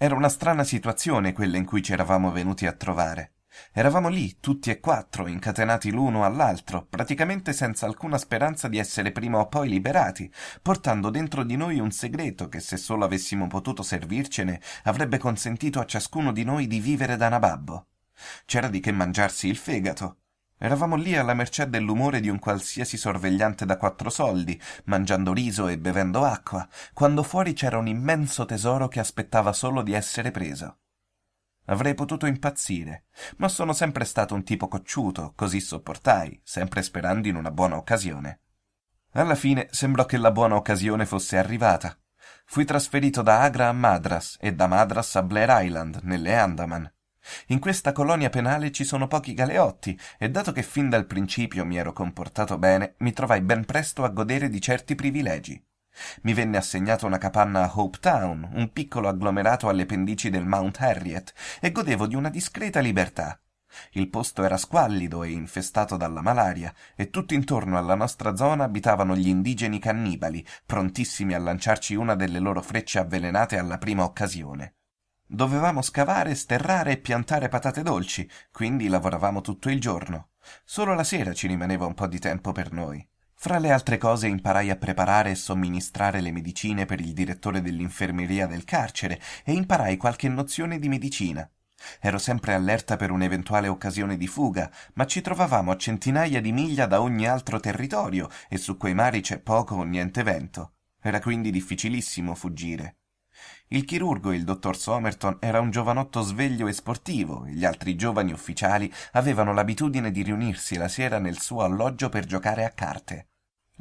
Era una strana situazione quella in cui ci eravamo venuti a trovare. Eravamo lì, tutti e quattro, incatenati l'uno all'altro, praticamente senza alcuna speranza di essere prima o poi liberati, portando dentro di noi un segreto che, se solo avessimo potuto servircene, avrebbe consentito a ciascuno di noi di vivere da nababbo. C'era di che mangiarsi il fegato. Eravamo lì alla mercé dell'umore di un qualsiasi sorvegliante da quattro soldi, mangiando riso e bevendo acqua, quando fuori c'era un immenso tesoro che aspettava solo di essere preso. Avrei potuto impazzire, ma sono sempre stato un tipo cocciuto, così sopportai, sempre sperando in una buona occasione. Alla fine sembrò che la buona occasione fosse arrivata. Fui trasferito da Agra a Madras e da Madras a Blair Island, nelle Andaman. In questa colonia penale ci sono pochi galeotti e dato che fin dal principio mi ero comportato bene, mi trovai ben presto a godere di certi privilegi. Mi venne assegnata una capanna a Hope Town, un piccolo agglomerato alle pendici del Mount Harriet, e godevo di una discreta libertà. Il posto era squallido e infestato dalla malaria, e tutto intorno alla nostra zona abitavano gli indigeni cannibali, prontissimi a lanciarci una delle loro frecce avvelenate alla prima occasione. Dovevamo scavare, sterrare e piantare patate dolci, quindi lavoravamo tutto il giorno. Solo la sera ci rimaneva un po' di tempo per noi. Fra le altre cose imparai a preparare e somministrare le medicine per il direttore dell'infermeria del carcere e imparai qualche nozione di medicina. Ero sempre allerta per un'eventuale occasione di fuga, ma ci trovavamo a centinaia di miglia da ogni altro territorio e su quei mari c'è poco o niente vento. Era quindi difficilissimo fuggire. Il chirurgo, il dottor Somerton, era un giovanotto sveglio e sportivo, e gli altri giovani ufficiali avevano l'abitudine di riunirsi la sera nel suo alloggio per giocare a carte.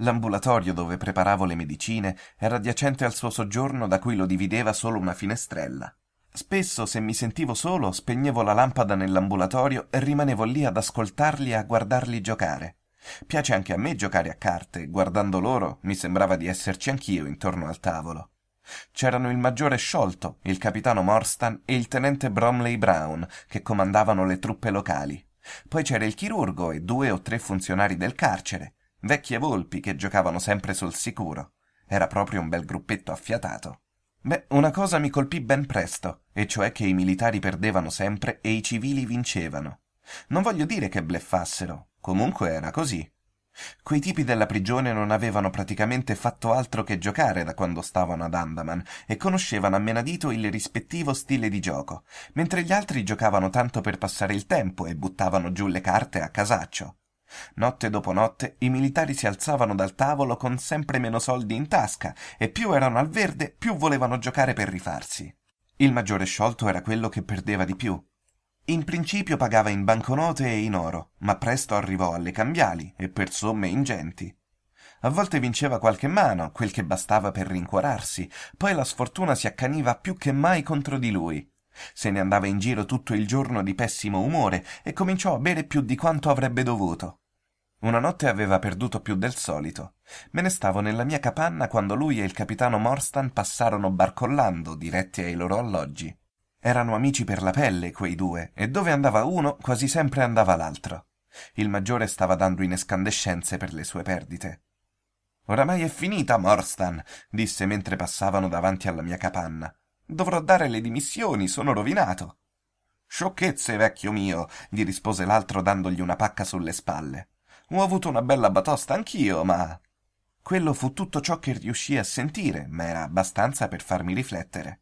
L'ambulatorio dove preparavo le medicine era adiacente al suo soggiorno da cui lo divideva solo una finestrella. Spesso, se mi sentivo solo, spegnevo la lampada nell'ambulatorio e rimanevo lì ad ascoltarli e a guardarli giocare. Piace anche a me giocare a carte, guardando loro mi sembrava di esserci anch'io intorno al tavolo. C'erano il maggiore Sciolto, il capitano Morstan e il tenente Bromley Brown, che comandavano le truppe locali. Poi c'era il chirurgo e due o tre funzionari del carcere, vecchie volpi che giocavano sempre sul sicuro. Era proprio un bel gruppetto affiatato. Beh, una cosa mi colpì ben presto, e cioè che i militari perdevano sempre e i civili vincevano. Non voglio dire che bleffassero, comunque era così. Quei tipi della prigione non avevano praticamente fatto altro che giocare da quando stavano ad Andaman e conoscevano a menadito il rispettivo stile di gioco, mentre gli altri giocavano tanto per passare il tempo e buttavano giù le carte a casaccio. Notte dopo notte i militari si alzavano dal tavolo con sempre meno soldi in tasca e più erano al verde più volevano giocare per rifarsi. Il maggiore sciolto era quello che perdeva di più, in principio pagava in banconote e in oro, ma presto arrivò alle cambiali e per somme ingenti. A volte vinceva qualche mano, quel che bastava per rincuorarsi, poi la sfortuna si accaniva più che mai contro di lui. Se ne andava in giro tutto il giorno di pessimo umore e cominciò a bere più di quanto avrebbe dovuto. Una notte aveva perduto più del solito. Me ne stavo nella mia capanna quando lui e il capitano Morstan passarono barcollando diretti ai loro alloggi. Erano amici per la pelle quei due, e dove andava uno quasi sempre andava l'altro. Il maggiore stava dando in escandescenze per le sue perdite. Oramai è finita, Morstan, disse mentre passavano davanti alla mia capanna. Dovrò dare le dimissioni, sono rovinato. Sciocchezze, vecchio mio, gli rispose l'altro dandogli una pacca sulle spalle. Ho avuto una bella batosta anch'io, ma. Quello fu tutto ciò che riuscii a sentire, ma era abbastanza per farmi riflettere.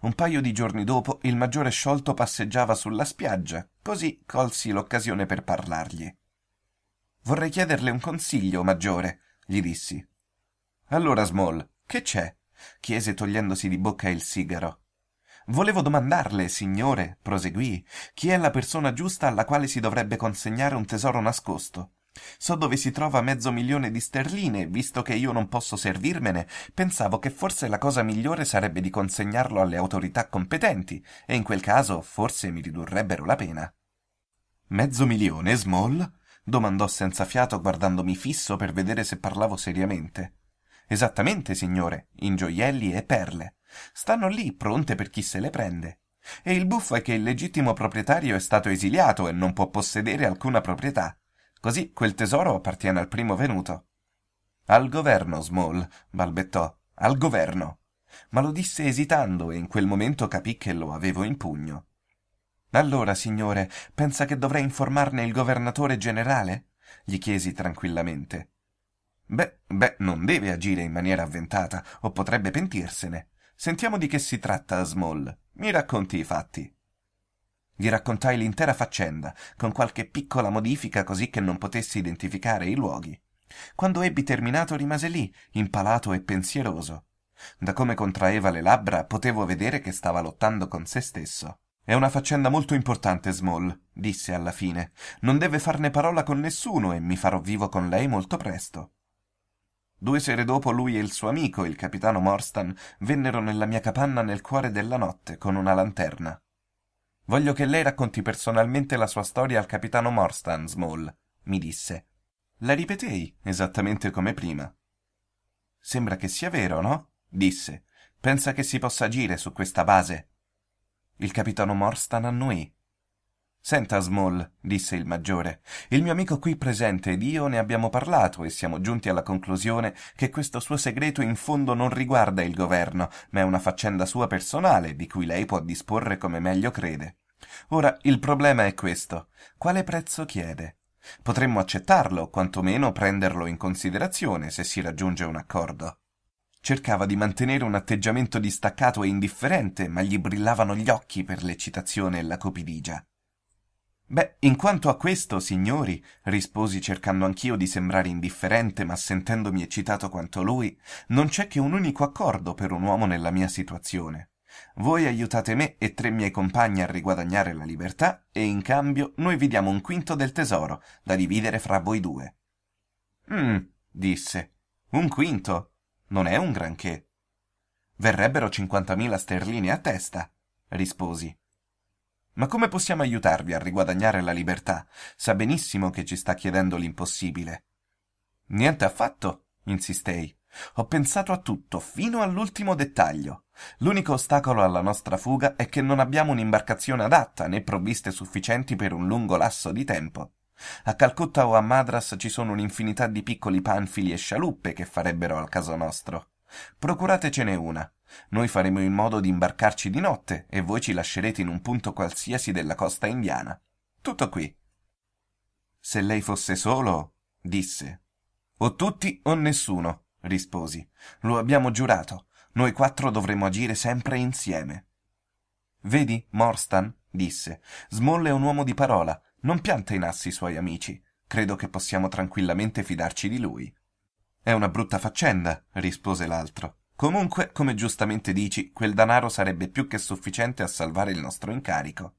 Un paio di giorni dopo il maggiore sciolto passeggiava sulla spiaggia, così colsi l'occasione per parlargli. Vorrei chiederle un consiglio, maggiore, gli dissi. Allora, Small, che c'è? chiese togliendosi di bocca il sigaro. Volevo domandarle, signore, proseguì, chi è la persona giusta alla quale si dovrebbe consegnare un tesoro nascosto. So dove si trova mezzo milione di sterline, visto che io non posso servirmene, pensavo che forse la cosa migliore sarebbe di consegnarlo alle autorità competenti, e in quel caso forse mi ridurrebbero la pena. Mezzo milione, Small? domandò senza fiato guardandomi fisso per vedere se parlavo seriamente. Esattamente, signore, in gioielli e perle. Stanno lì, pronte per chi se le prende. E il buffo è che il legittimo proprietario è stato esiliato e non può possedere alcuna proprietà. Così quel tesoro appartiene al primo venuto. Al governo, Small, balbettò. Al governo. Ma lo disse esitando e in quel momento capì che lo avevo in pugno. Allora, signore, pensa che dovrei informarne il governatore generale? gli chiesi tranquillamente. Beh, beh, non deve agire in maniera avventata, o potrebbe pentirsene. Sentiamo di che si tratta, Small. Mi racconti i fatti. Gli raccontai l'intera faccenda, con qualche piccola modifica così che non potessi identificare i luoghi. Quando ebbi terminato rimase lì, impalato e pensieroso. Da come contraeva le labbra potevo vedere che stava lottando con se stesso. È una faccenda molto importante, Small, disse alla fine. Non deve farne parola con nessuno e mi farò vivo con lei molto presto. Due sere dopo lui e il suo amico, il capitano Morstan, vennero nella mia capanna nel cuore della notte con una lanterna. Voglio che lei racconti personalmente la sua storia al capitano Morstan, Small, mi disse. La ripetei, esattamente come prima. Sembra che sia vero, no? disse. Pensa che si possa agire su questa base? Il capitano Morstan annuì. Senta, Small, disse il maggiore, il mio amico qui presente ed io ne abbiamo parlato e siamo giunti alla conclusione che questo suo segreto in fondo non riguarda il governo, ma è una faccenda sua personale di cui lei può disporre come meglio crede. Ora, il problema è questo. Quale prezzo chiede? Potremmo accettarlo, quantomeno prenderlo in considerazione se si raggiunge un accordo. Cercava di mantenere un atteggiamento distaccato e indifferente, ma gli brillavano gli occhi per l'eccitazione e la copidigia. Beh, in quanto a questo, signori, risposi cercando anch'io di sembrare indifferente, ma sentendomi eccitato quanto lui, non c'è che un unico accordo per un uomo nella mia situazione. Voi aiutate me e tre miei compagni a riguadagnare la libertà e in cambio noi vi diamo un quinto del tesoro da dividere fra voi due. Mm, disse. Un quinto? Non è un granché. Verrebbero cinquantamila sterline a testa, risposi. Ma come possiamo aiutarvi a riguadagnare la libertà? Sa benissimo che ci sta chiedendo l'impossibile. Niente affatto, insistei. Ho pensato a tutto, fino all'ultimo dettaglio. L'unico ostacolo alla nostra fuga è che non abbiamo un'imbarcazione adatta né provviste sufficienti per un lungo lasso di tempo. A Calcutta o a Madras ci sono un'infinità di piccoli panfili e scialuppe che farebbero al caso nostro. Procuratecene una. Noi faremo in modo di imbarcarci di notte e voi ci lascerete in un punto qualsiasi della costa indiana. Tutto qui. Se lei fosse solo, disse. O tutti o nessuno, risposi. Lo abbiamo giurato. Noi quattro dovremo agire sempre insieme. Vedi, Morstan, disse, Small è un uomo di parola, non pianta in assi i suoi amici. Credo che possiamo tranquillamente fidarci di lui. È una brutta faccenda, rispose l'altro. Comunque, come giustamente dici, quel danaro sarebbe più che sufficiente a salvare il nostro incarico.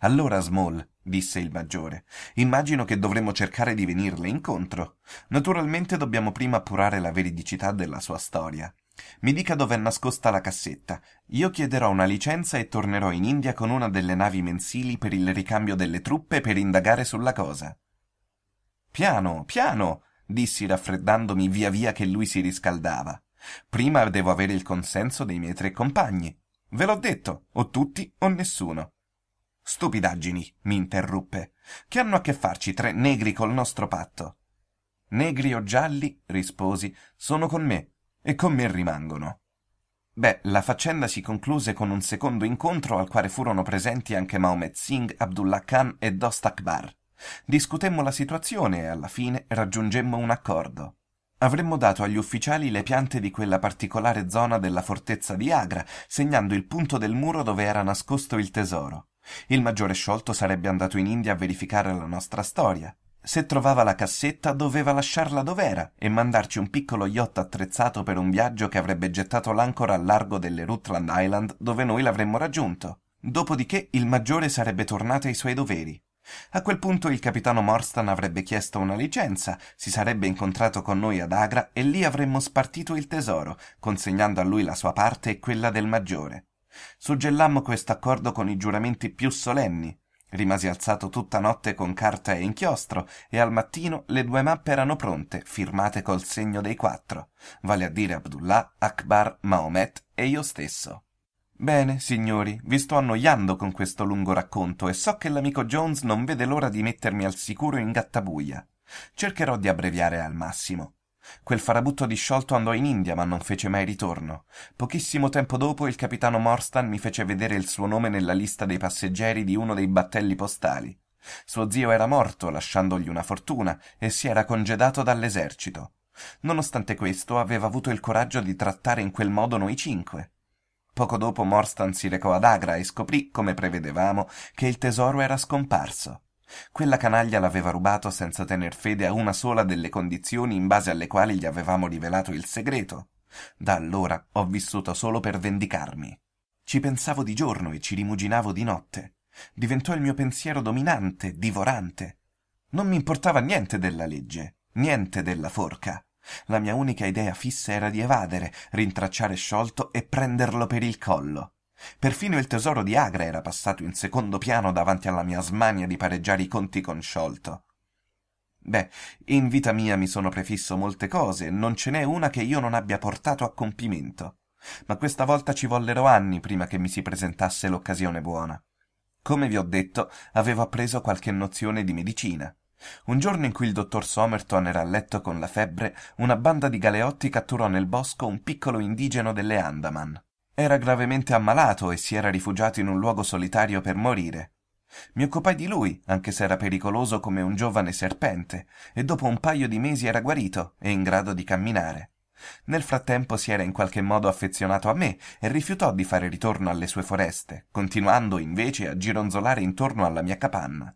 Allora, Small, disse il maggiore, immagino che dovremmo cercare di venirle incontro. Naturalmente dobbiamo prima appurare la veridicità della sua storia. Mi dica dov'è nascosta la cassetta. Io chiederò una licenza e tornerò in India con una delle navi mensili per il ricambio delle truppe per indagare sulla cosa. Piano, piano, dissi raffreddandomi via via che lui si riscaldava. Prima devo avere il consenso dei miei tre compagni. Ve l'ho detto, o tutti o nessuno. Stupidaggini, mi interruppe. Che hanno a che farci tre negri col nostro patto? Negri o gialli, risposi, sono con me e con me rimangono. Beh, la faccenda si concluse con un secondo incontro al quale furono presenti anche Mahomet Singh, Abdullah Khan e Dost Akbar. Discutemmo la situazione e alla fine raggiungemmo un accordo. Avremmo dato agli ufficiali le piante di quella particolare zona della fortezza di Agra, segnando il punto del muro dove era nascosto il tesoro. Il maggiore sciolto sarebbe andato in India a verificare la nostra storia. Se trovava la cassetta doveva lasciarla dov'era e mandarci un piccolo yacht attrezzato per un viaggio che avrebbe gettato l'ancora al largo delle Rutland Island dove noi l'avremmo raggiunto. Dopodiché il maggiore sarebbe tornato ai suoi doveri. A quel punto il capitano Morstan avrebbe chiesto una licenza, si sarebbe incontrato con noi ad Agra e lì avremmo spartito il tesoro, consegnando a lui la sua parte e quella del maggiore. Suggellammo questo accordo con i giuramenti più solenni. Rimasi alzato tutta notte con carta e inchiostro e al mattino le due mappe erano pronte, firmate col segno dei quattro, vale a dire Abdullah, Akbar, Maomet e io stesso. Bene, signori, vi sto annoiando con questo lungo racconto e so che l'amico Jones non vede l'ora di mettermi al sicuro in gattabuia. Cercherò di abbreviare al massimo. Quel farabutto disciolto andò in India ma non fece mai ritorno. Pochissimo tempo dopo il capitano Morstan mi fece vedere il suo nome nella lista dei passeggeri di uno dei battelli postali. Suo zio era morto, lasciandogli una fortuna, e si era congedato dall'esercito. Nonostante questo, aveva avuto il coraggio di trattare in quel modo noi cinque. Poco dopo Morstan si recò ad Agra e scoprì, come prevedevamo, che il tesoro era scomparso. Quella canaglia l'aveva rubato senza tener fede a una sola delle condizioni in base alle quali gli avevamo rivelato il segreto. Da allora ho vissuto solo per vendicarmi. Ci pensavo di giorno e ci rimuginavo di notte. Diventò il mio pensiero dominante, divorante. Non mi importava niente della legge, niente della forca. La mia unica idea fissa era di evadere, rintracciare sciolto e prenderlo per il collo. Perfino il tesoro di Agra era passato in secondo piano davanti alla mia smania di pareggiare i conti con sciolto. Beh, in vita mia mi sono prefisso molte cose, non ce n'è una che io non abbia portato a compimento. Ma questa volta ci vollero anni prima che mi si presentasse l'occasione buona. Come vi ho detto, avevo appreso qualche nozione di medicina un giorno in cui il dottor somerton era a letto con la febbre una banda di galeotti catturò nel bosco un piccolo indigeno delle andaman era gravemente ammalato e si era rifugiato in un luogo solitario per morire mi occupai di lui anche se era pericoloso come un giovane serpente e dopo un paio di mesi era guarito e in grado di camminare nel frattempo si era in qualche modo affezionato a me e rifiutò di fare ritorno alle sue foreste continuando invece a gironzolare intorno alla mia capanna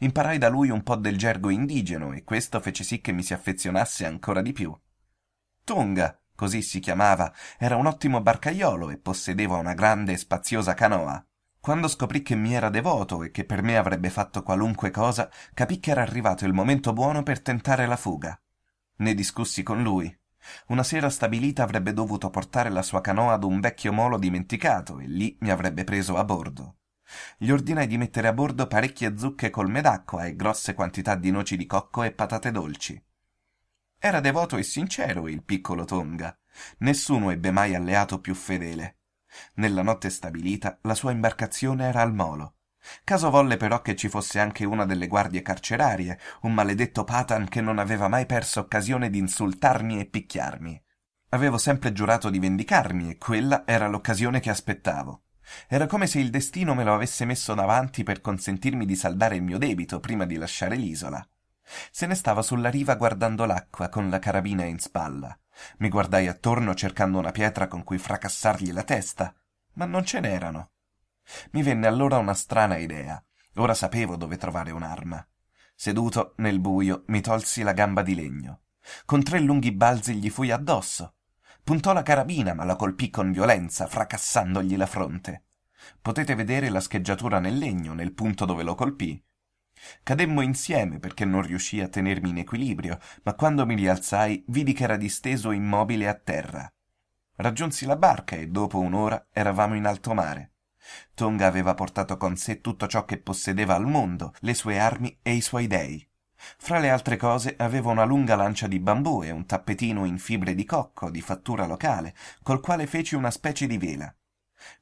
Imparai da lui un po' del gergo indigeno e questo fece sì che mi si affezionasse ancora di più. Tunga, così si chiamava, era un ottimo barcaiolo e possedeva una grande e spaziosa canoa. Quando scoprì che mi era devoto e che per me avrebbe fatto qualunque cosa, capì che era arrivato il momento buono per tentare la fuga. Ne discussi con lui. Una sera stabilita avrebbe dovuto portare la sua canoa ad un vecchio molo dimenticato e lì mi avrebbe preso a bordo. Gli ordinai di mettere a bordo parecchie zucche colme d'acqua e grosse quantità di noci di cocco e patate dolci. Era devoto e sincero il piccolo Tonga. Nessuno ebbe mai alleato più fedele. Nella notte stabilita la sua imbarcazione era al molo. Caso volle però che ci fosse anche una delle guardie carcerarie, un maledetto Patan che non aveva mai perso occasione di insultarmi e picchiarmi. Avevo sempre giurato di vendicarmi e quella era l'occasione che aspettavo. Era come se il destino me lo avesse messo davanti per consentirmi di saldare il mio debito prima di lasciare l'isola. Se ne stava sulla riva guardando l'acqua con la carabina in spalla. Mi guardai attorno cercando una pietra con cui fracassargli la testa, ma non ce n'erano. Mi venne allora una strana idea. Ora sapevo dove trovare un'arma. Seduto nel buio, mi tolsi la gamba di legno. Con tre lunghi balzi gli fui addosso. Puntò la carabina, ma la colpì con violenza, fracassandogli la fronte. Potete vedere la scheggiatura nel legno, nel punto dove lo colpì. Cademmo insieme perché non riuscii a tenermi in equilibrio, ma quando mi rialzai vidi che era disteso immobile a terra. Raggiunsi la barca e dopo un'ora eravamo in alto mare. Tonga aveva portato con sé tutto ciò che possedeva al mondo, le sue armi e i suoi dei. Fra le altre cose aveva una lunga lancia di bambù e un tappetino in fibre di cocco di fattura locale, col quale feci una specie di vela.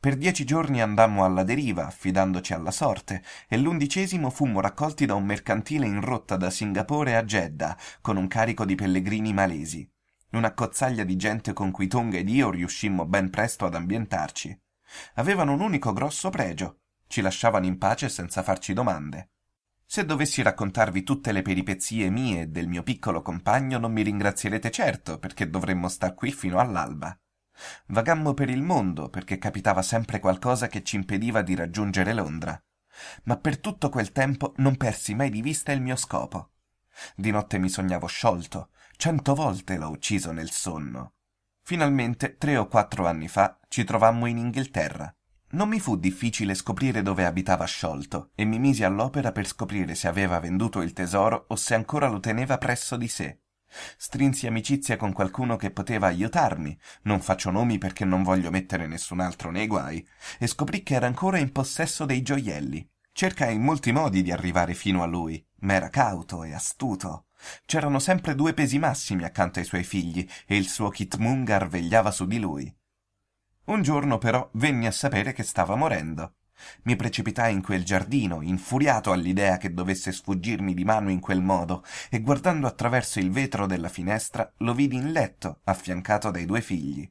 Per dieci giorni andammo alla deriva, affidandoci alla sorte, e l'undicesimo fummo raccolti da un mercantile in rotta da Singapore a Jeddah, con un carico di pellegrini malesi. Una cozzaglia di gente con cui Tonga ed io riuscimmo ben presto ad ambientarci. Avevano un unico grosso pregio, ci lasciavano in pace senza farci domande. Se dovessi raccontarvi tutte le peripezie mie e del mio piccolo compagno non mi ringrazierete certo perché dovremmo star qui fino all'alba. Vagammo per il mondo perché capitava sempre qualcosa che ci impediva di raggiungere Londra. Ma per tutto quel tempo non persi mai di vista il mio scopo. Di notte mi sognavo sciolto, cento volte l'ho ucciso nel sonno. Finalmente, tre o quattro anni fa, ci trovammo in Inghilterra. Non mi fu difficile scoprire dove abitava sciolto e mi misi all'opera per scoprire se aveva venduto il tesoro o se ancora lo teneva presso di sé. Strinsi amicizia con qualcuno che poteva aiutarmi, non faccio nomi perché non voglio mettere nessun altro nei guai, e scoprì che era ancora in possesso dei gioielli. Cercai in molti modi di arrivare fino a lui, ma era cauto e astuto. C'erano sempre due pesi massimi accanto ai suoi figli e il suo Kitmungar vegliava su di lui. Un giorno però venni a sapere che stava morendo. Mi precipitai in quel giardino, infuriato all'idea che dovesse sfuggirmi di mano in quel modo, e guardando attraverso il vetro della finestra lo vidi in letto, affiancato dai due figli.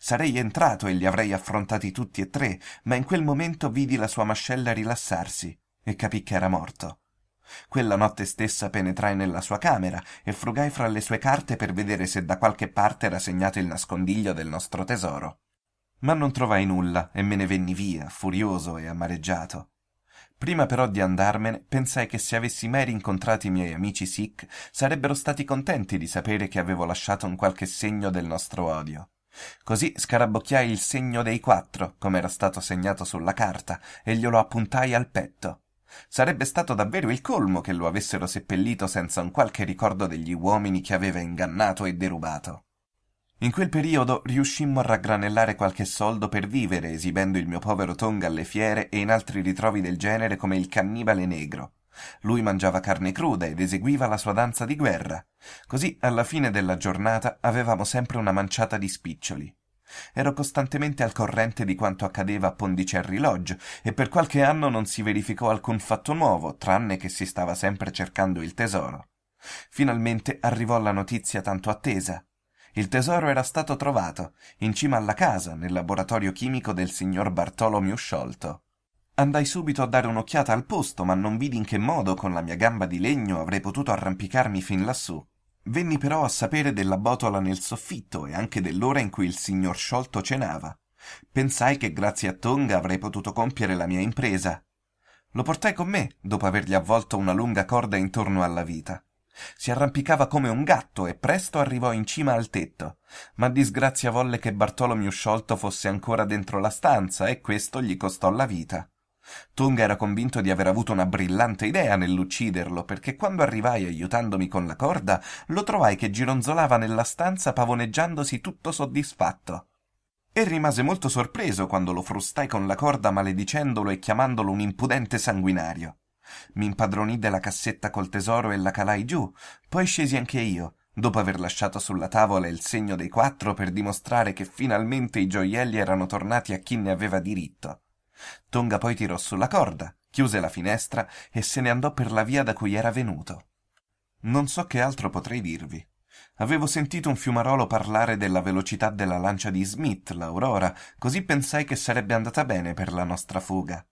Sarei entrato e li avrei affrontati tutti e tre, ma in quel momento vidi la sua mascella rilassarsi e capì che era morto. Quella notte stessa penetrai nella sua camera e frugai fra le sue carte per vedere se da qualche parte era segnato il nascondiglio del nostro tesoro ma non trovai nulla e me ne venni via, furioso e amareggiato. Prima però di andarmene, pensai che se avessi mai rincontrato i miei amici Sikh, sarebbero stati contenti di sapere che avevo lasciato un qualche segno del nostro odio. Così scarabocchiai il segno dei quattro, come era stato segnato sulla carta, e glielo appuntai al petto. Sarebbe stato davvero il colmo che lo avessero seppellito senza un qualche ricordo degli uomini che aveva ingannato e derubato. In quel periodo riuscimmo a raggranellare qualche soldo per vivere, esibendo il mio povero Tonga alle fiere e in altri ritrovi del genere come il cannibale negro. Lui mangiava carne cruda ed eseguiva la sua danza di guerra. Così, alla fine della giornata, avevamo sempre una manciata di spiccioli. Ero costantemente al corrente di quanto accadeva a Pondicherry Lodge e per qualche anno non si verificò alcun fatto nuovo, tranne che si stava sempre cercando il tesoro. Finalmente arrivò la notizia tanto attesa. Il tesoro era stato trovato, in cima alla casa, nel laboratorio chimico del signor Bartolomeo Sciolto. Andai subito a dare un'occhiata al posto, ma non vidi in che modo con la mia gamba di legno avrei potuto arrampicarmi fin lassù. Venni però a sapere della botola nel soffitto e anche dell'ora in cui il signor Sciolto cenava. Pensai che grazie a Tonga avrei potuto compiere la mia impresa. Lo portai con me, dopo avergli avvolto una lunga corda intorno alla vita si arrampicava come un gatto e presto arrivò in cima al tetto ma disgrazia volle che bartolomeo sciolto fosse ancora dentro la stanza e questo gli costò la vita Tunga era convinto di aver avuto una brillante idea nell'ucciderlo perché quando arrivai aiutandomi con la corda lo trovai che gironzolava nella stanza pavoneggiandosi tutto soddisfatto e rimase molto sorpreso quando lo frustai con la corda maledicendolo e chiamandolo un impudente sanguinario mi impadronì della cassetta col tesoro e la calai giù, poi scesi anche io, dopo aver lasciato sulla tavola il segno dei quattro per dimostrare che finalmente i gioielli erano tornati a chi ne aveva diritto. Tonga poi tirò sulla corda, chiuse la finestra e se ne andò per la via da cui era venuto. Non so che altro potrei dirvi. Avevo sentito un fiumarolo parlare della velocità della lancia di Smith, l'Aurora, così pensai che sarebbe andata bene per la nostra fuga.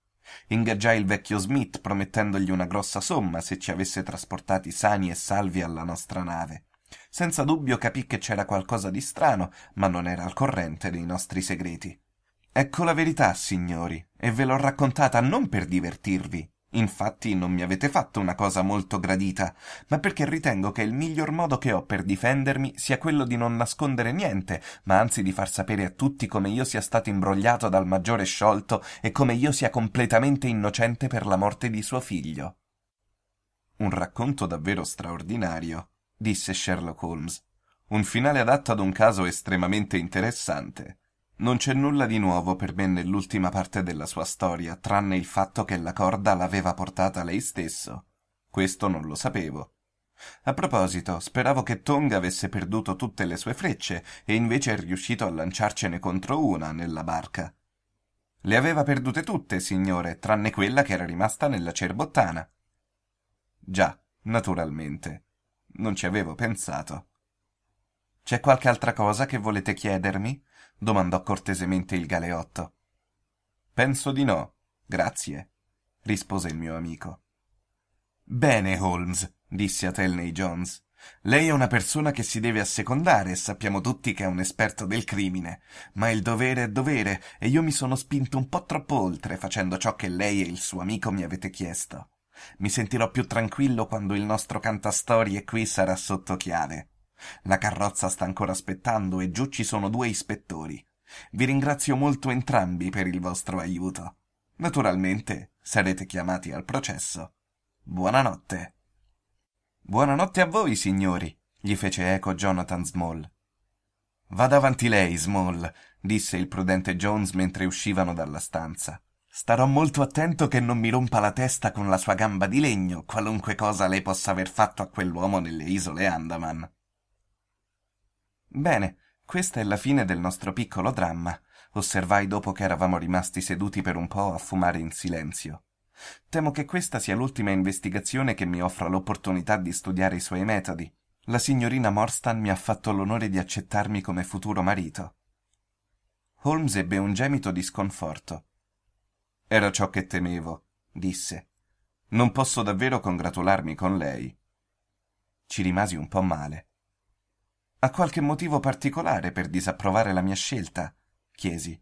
Ingaggiai il vecchio Smith promettendogli una grossa somma se ci avesse trasportati sani e salvi alla nostra nave. Senza dubbio capì che c'era qualcosa di strano, ma non era al corrente dei nostri segreti. Ecco la verità, signori, e ve l'ho raccontata non per divertirvi, Infatti non mi avete fatto una cosa molto gradita, ma perché ritengo che il miglior modo che ho per difendermi sia quello di non nascondere niente, ma anzi di far sapere a tutti come io sia stato imbrogliato dal maggiore sciolto e come io sia completamente innocente per la morte di suo figlio. Un racconto davvero straordinario, disse Sherlock Holmes. Un finale adatto ad un caso estremamente interessante. Non c'è nulla di nuovo per me nell'ultima parte della sua storia, tranne il fatto che la corda l'aveva portata lei stesso. Questo non lo sapevo. A proposito, speravo che Tonga avesse perduto tutte le sue frecce e invece è riuscito a lanciarcene contro una nella barca. Le aveva perdute tutte, signore, tranne quella che era rimasta nella cerbottana. Già, naturalmente. Non ci avevo pensato. C'è qualche altra cosa che volete chiedermi? domandò cortesemente il galeotto. Penso di no, grazie, rispose il mio amico. Bene, Holmes, disse a Telney Jones. Lei è una persona che si deve assecondare e sappiamo tutti che è un esperto del crimine, ma il dovere è dovere e io mi sono spinto un po' troppo oltre facendo ciò che lei e il suo amico mi avete chiesto. Mi sentirò più tranquillo quando il nostro cantastorie qui sarà sotto chiave. La carrozza sta ancora aspettando e giù ci sono due ispettori. Vi ringrazio molto entrambi per il vostro aiuto. Naturalmente sarete chiamati al processo. Buonanotte. Buonanotte a voi, signori, gli fece eco Jonathan Small. Vada avanti lei, Small, disse il prudente Jones mentre uscivano dalla stanza. Starò molto attento che non mi rompa la testa con la sua gamba di legno, qualunque cosa lei possa aver fatto a quell'uomo nelle isole Andaman. Bene, questa è la fine del nostro piccolo dramma, osservai dopo che eravamo rimasti seduti per un po' a fumare in silenzio. Temo che questa sia l'ultima investigazione che mi offra l'opportunità di studiare i suoi metodi. La signorina Morstan mi ha fatto l'onore di accettarmi come futuro marito. Holmes ebbe un gemito di sconforto. Era ciò che temevo, disse. Non posso davvero congratularmi con lei. Ci rimasi un po' male. Ha qualche motivo particolare per disapprovare la mia scelta? chiesi.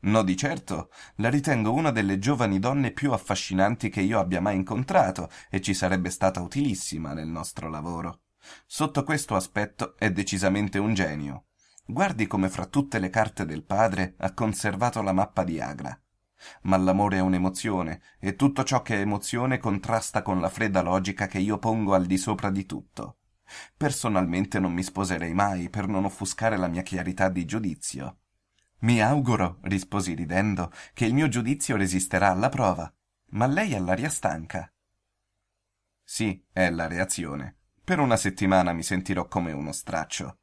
No, di certo, la ritengo una delle giovani donne più affascinanti che io abbia mai incontrato e ci sarebbe stata utilissima nel nostro lavoro. Sotto questo aspetto è decisamente un genio. Guardi come fra tutte le carte del padre ha conservato la mappa di Agra. Ma l'amore è un'emozione, e tutto ciò che è emozione contrasta con la fredda logica che io pongo al di sopra di tutto. Personalmente non mi sposerei mai per non offuscare la mia chiarità di giudizio. Mi auguro, risposi ridendo, che il mio giudizio resisterà alla prova, ma lei ha l'aria stanca. Sì, è la reazione. Per una settimana mi sentirò come uno straccio.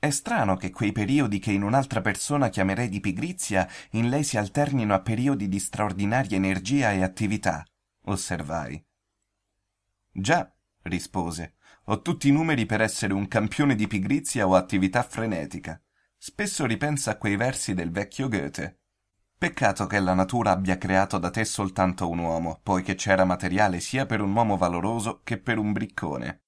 È strano che quei periodi che in un'altra persona chiamerei di pigrizia in lei si alternino a periodi di straordinaria energia e attività, osservai. Già, rispose, ho tutti i numeri per essere un campione di pigrizia o attività frenetica. Spesso ripensa a quei versi del vecchio Goethe. Peccato che la natura abbia creato da te soltanto un uomo, poiché c'era materiale sia per un uomo valoroso che per un briccone.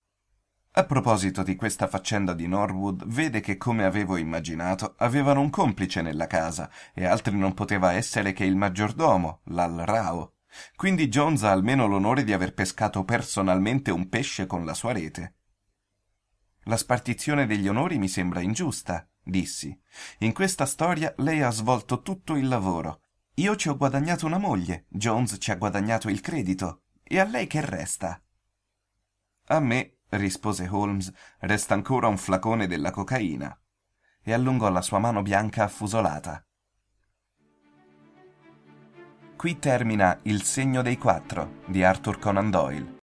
A proposito di questa faccenda di Norwood, vede che, come avevo immaginato, avevano un complice nella casa, e altri non poteva essere che il maggiordomo, l'Al Rao. Quindi Jones ha almeno l'onore di aver pescato personalmente un pesce con la sua rete. La spartizione degli onori mi sembra ingiusta, dissi. In questa storia lei ha svolto tutto il lavoro. Io ci ho guadagnato una moglie, Jones ci ha guadagnato il credito. E a lei che resta? A me, rispose Holmes, resta ancora un flacone della cocaina. E allungò la sua mano bianca affusolata. Qui termina Il segno dei quattro di Arthur Conan Doyle.